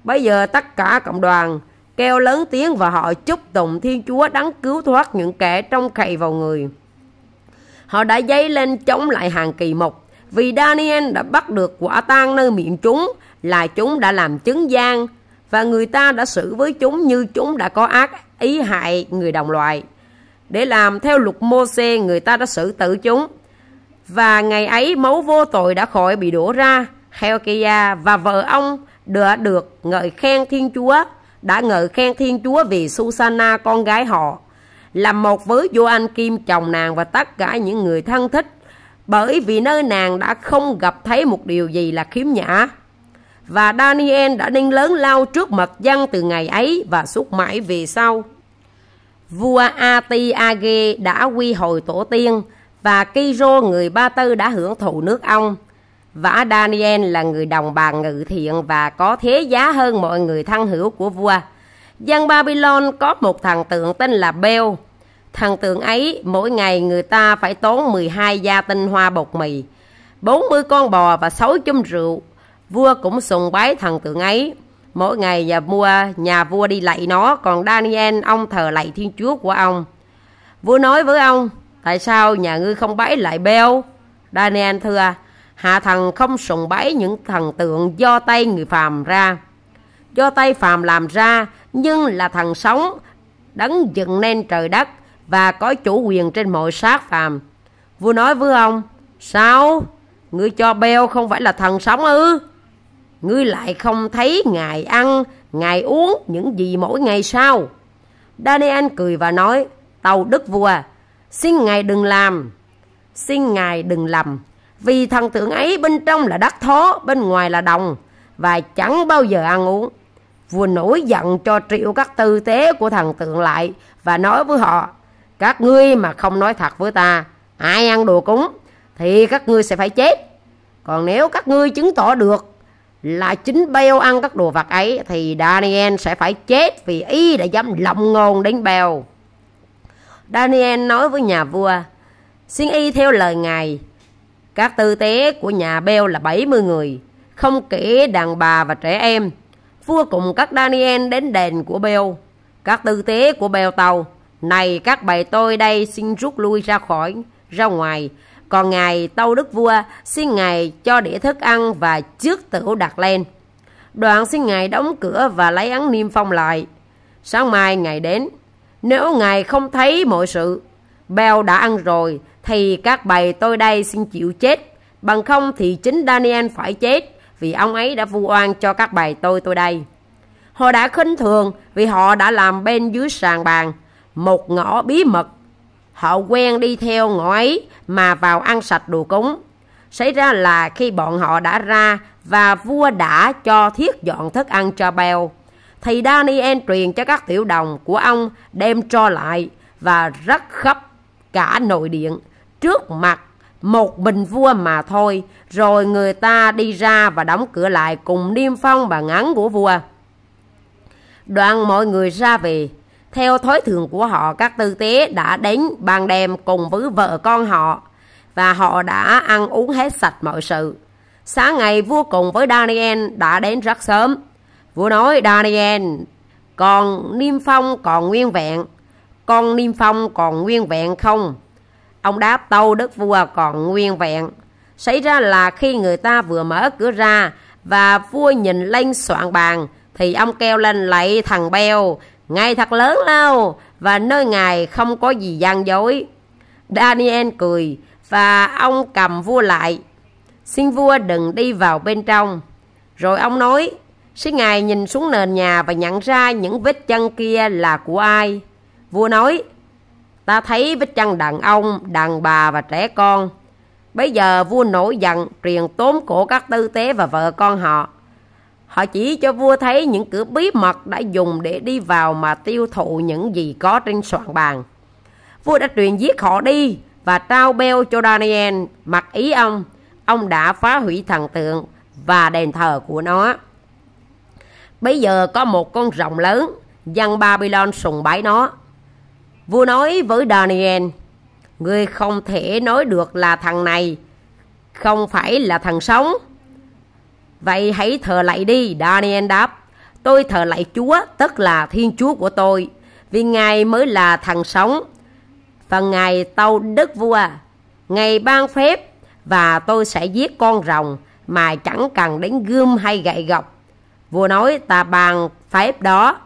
Bây giờ tất cả cộng đoàn kêu lớn tiếng và họ chúc tụng Thiên Chúa đấng cứu thoát những kẻ trong khầy vào người. Họ đã dấy lên chống lại hàng kỳ mục, vì Daniel đã bắt được quả tang nơi miệng chúng là chúng đã làm chứng gian và người ta đã xử với chúng như chúng đã có ác ý hại người đồng loại. Để làm theo luật Mô-xê người ta đã xử tử chúng. Và ngày ấy máu vô tội đã khỏi bị đổ ra, Helkia và vợ ông đã được ngợi khen Thiên Chúa, đã ngợi khen Thiên Chúa vì Susanna con gái họ, làm một với anh Kim chồng nàng và tất cả những người thân thích, bởi vì nơi nàng đã không gặp thấy một điều gì là khiếm nhã. Và Daniel đã đinh lớn lao trước mặt dân từ ngày ấy và suốt mãi về sau. Vua Ati Age đã quy hồi tổ tiên và Kiro người Ba Tư đã hưởng thụ nước ông. Vả Daniel là người đồng bàn ngự thiện và có thế giá hơn mọi người thân hữu của vua. Dân Babylon có một thần tượng tên là Bel. Thần tượng ấy mỗi ngày người ta phải tốn 12 gia tinh hoa bột mì, 40 con bò và 6 chum rượu. Vua cũng sùng bái thần tượng ấy. Mỗi ngày nhà vua, nhà vua đi lạy nó, còn Daniel ông thờ lạy Thiên Chúa của ông. Vua nói với ông, tại sao nhà ngươi không bái lại Beo? Daniel thưa, hạ thần không sùng bái những thần tượng do tay người phàm ra. Do tay phàm làm ra, nhưng là thần sống, đấng dựng nên trời đất và có chủ quyền trên mọi sát phàm. Vua nói với ông, sao? Ngươi cho Beo không phải là thần sống ư? ngươi lại không thấy ngài ăn, ngài uống những gì mỗi ngày sao? Daniel cười và nói, tàu đức vua, xin ngài đừng làm, xin ngài đừng lầm, vì thần tượng ấy bên trong là đất thó, bên ngoài là đồng, và chẳng bao giờ ăn uống. Vua nổi giận cho triệu các tư tế của thần tượng lại và nói với họ, các ngươi mà không nói thật với ta, ai ăn đồ cúng, thì các ngươi sẽ phải chết. Còn nếu các ngươi chứng tỏ được là chính Bèo ăn các đồ vật ấy thì Daniel sẽ phải chết vì y đã dám lộng ngôn đến Bèo. Daniel nói với nhà vua, xin y theo lời ngài, các tư tế của nhà Bèo là 70 người, không kể đàn bà và trẻ em. Vua cùng các Daniel đến đền của Bèo, các tư tế của Bèo tàu, này các bầy tôi đây xin rút lui ra khỏi, ra ngoài, còn ngài Tâu Đức Vua xin ngài cho đĩa thức ăn và trước tửu đặt lên. Đoạn xin ngài đóng cửa và lấy ấn niêm phong lại. Sáng mai ngài đến, nếu ngài không thấy mọi sự, beo đã ăn rồi, thì các bầy tôi đây xin chịu chết. Bằng không thì chính Daniel phải chết, vì ông ấy đã vu oan cho các bầy tôi tôi đây. Họ đã khinh thường vì họ đã làm bên dưới sàn bàn, một ngõ bí mật Họ quen đi theo ngõ ấy mà vào ăn sạch đồ cúng. Xảy ra là khi bọn họ đã ra và vua đã cho thiết dọn thức ăn cho Bèo. Thì Daniel truyền cho các tiểu đồng của ông đem cho lại và rất khắp cả nội điện trước mặt một bình vua mà thôi. Rồi người ta đi ra và đóng cửa lại cùng niêm phong bàn án của vua. Đoạn mọi người ra về, theo thói thường của họ, các tư tế đã đến ban đêm cùng với vợ con họ và họ đã ăn uống hết sạch mọi sự. Sáng ngày vua cùng với Daniel đã đến rất sớm. Vua nói Daniel, còn Niêm Phong còn nguyên vẹn, con Niêm Phong còn nguyên vẹn không? Ông đáp tâu đức vua còn nguyên vẹn. Xảy ra là khi người ta vừa mở cửa ra và vua nhìn lên soạn bàn thì ông kêu lên lạy thằng Beo Ngài thật lớn lao và nơi Ngài không có gì gian dối. Daniel cười và ông cầm vua lại. Xin vua đừng đi vào bên trong. Rồi ông nói, Xin ngài nhìn xuống nền nhà và nhận ra những vết chân kia là của ai. Vua nói, ta thấy vết chân đàn ông, đàn bà và trẻ con. Bây giờ vua nổi giận, truyền tốn cổ các tư tế và vợ con họ. Họ chỉ cho vua thấy những cửa bí mật đã dùng để đi vào mà tiêu thụ những gì có trên soạn bàn. Vua đã truyền giết họ đi và trao beo cho Daniel mặc ý ông. Ông đã phá hủy thần tượng và đền thờ của nó. Bây giờ có một con rồng lớn, dân Babylon sùng bái nó. Vua nói với Daniel, người không thể nói được là thằng này, không phải là thằng sống Vậy hãy thờ lạy đi, Daniel đáp. Tôi thờ lạy Chúa, tức là Thiên Chúa của tôi, vì Ngài mới là thằng sống. Và Ngài tâu đức vua, Ngài ban phép và tôi sẽ giết con rồng mà chẳng cần đến gươm hay gậy gọc. Vua nói ta bàn phép đó.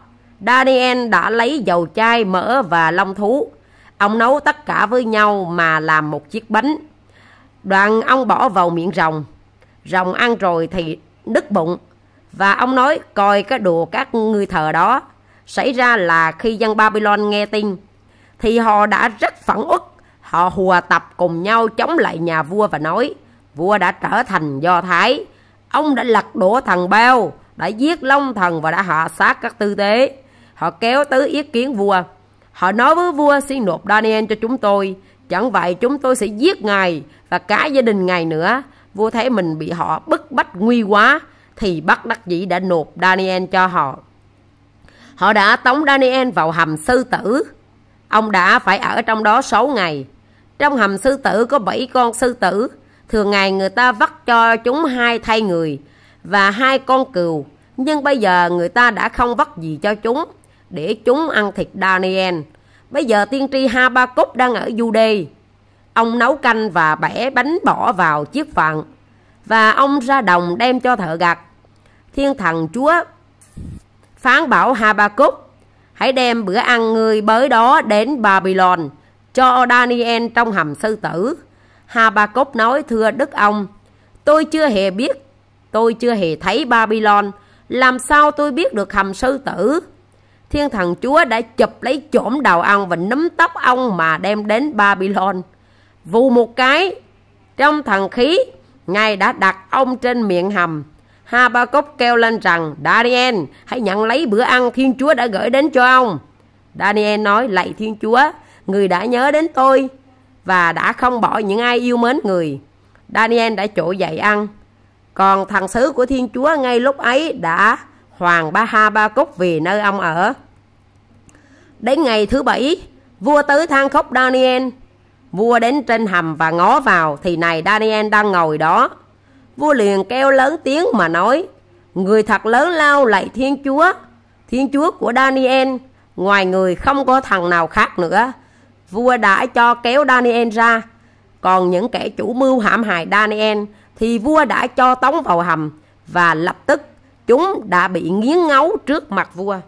Daniel đã lấy dầu chai, mỡ và long thú. Ông nấu tất cả với nhau mà làm một chiếc bánh. Đoạn ông bỏ vào miệng rồng rồng ăn rồi thì đứt bụng và ông nói coi cái đùa các ngươi thờ đó xảy ra là khi dân babylon nghe tin thì họ đã rất phẫn uất họ hùa tập cùng nhau chống lại nhà vua và nói vua đã trở thành do thái ông đã lật đổ thần bao đã giết long thần và đã hạ sát các tư tế họ kéo tới ý kiến vua họ nói với vua xin nộp daniel cho chúng tôi chẳng vậy chúng tôi sẽ giết ngài và cả gia đình ngài nữa vua thấy mình bị họ bức bách nguy quá thì bắt đắc dĩ đã nộp Daniel cho họ. Họ đã tống Daniel vào hầm sư tử. Ông đã phải ở trong đó 6 ngày. Trong hầm sư tử có 7 con sư tử. Thường ngày người ta vắt cho chúng hai thay người và hai con cừu. Nhưng bây giờ người ta đã không vắt gì cho chúng để chúng ăn thịt Daniel. Bây giờ tiên tri Habakkuk đang ở Jude Ông nấu canh và bẻ bánh bỏ vào chiếc vạn và ông ra đồng đem cho thợ gặt. Thiên thần Chúa phán bảo Habakkuk hãy đem bữa ăn người bới đó đến Babylon cho Daniel trong hầm sư tử. Habakkuk nói thưa đức ông tôi chưa hề biết tôi chưa hề thấy Babylon làm sao tôi biết được hầm sư tử. Thiên thần Chúa đã chụp lấy chổm đầu ông và núm tóc ông mà đem đến Babylon. Vù một cái, trong thần khí, Ngài đã đặt ông trên miệng hầm. Habakkuk kêu lên rằng, Daniel, hãy nhận lấy bữa ăn Thiên Chúa đã gửi đến cho ông. Daniel nói, lạy Thiên Chúa, người đã nhớ đến tôi và đã không bỏ những ai yêu mến người. Daniel đã trỗi dậy ăn. Còn thần sứ của Thiên Chúa ngay lúc ấy đã hoàng Ba Ha Ba Cúc về nơi ông ở. Đến ngày thứ bảy, vua tới than khóc Daniel Vua đến trên hầm và ngó vào thì này Daniel đang ngồi đó. Vua liền kêu lớn tiếng mà nói, Người thật lớn lao lạy Thiên Chúa, Thiên Chúa của Daniel, ngoài người không có thằng nào khác nữa. Vua đã cho kéo Daniel ra, còn những kẻ chủ mưu hãm hại Daniel thì vua đã cho tống vào hầm và lập tức chúng đã bị nghiến ngấu trước mặt vua.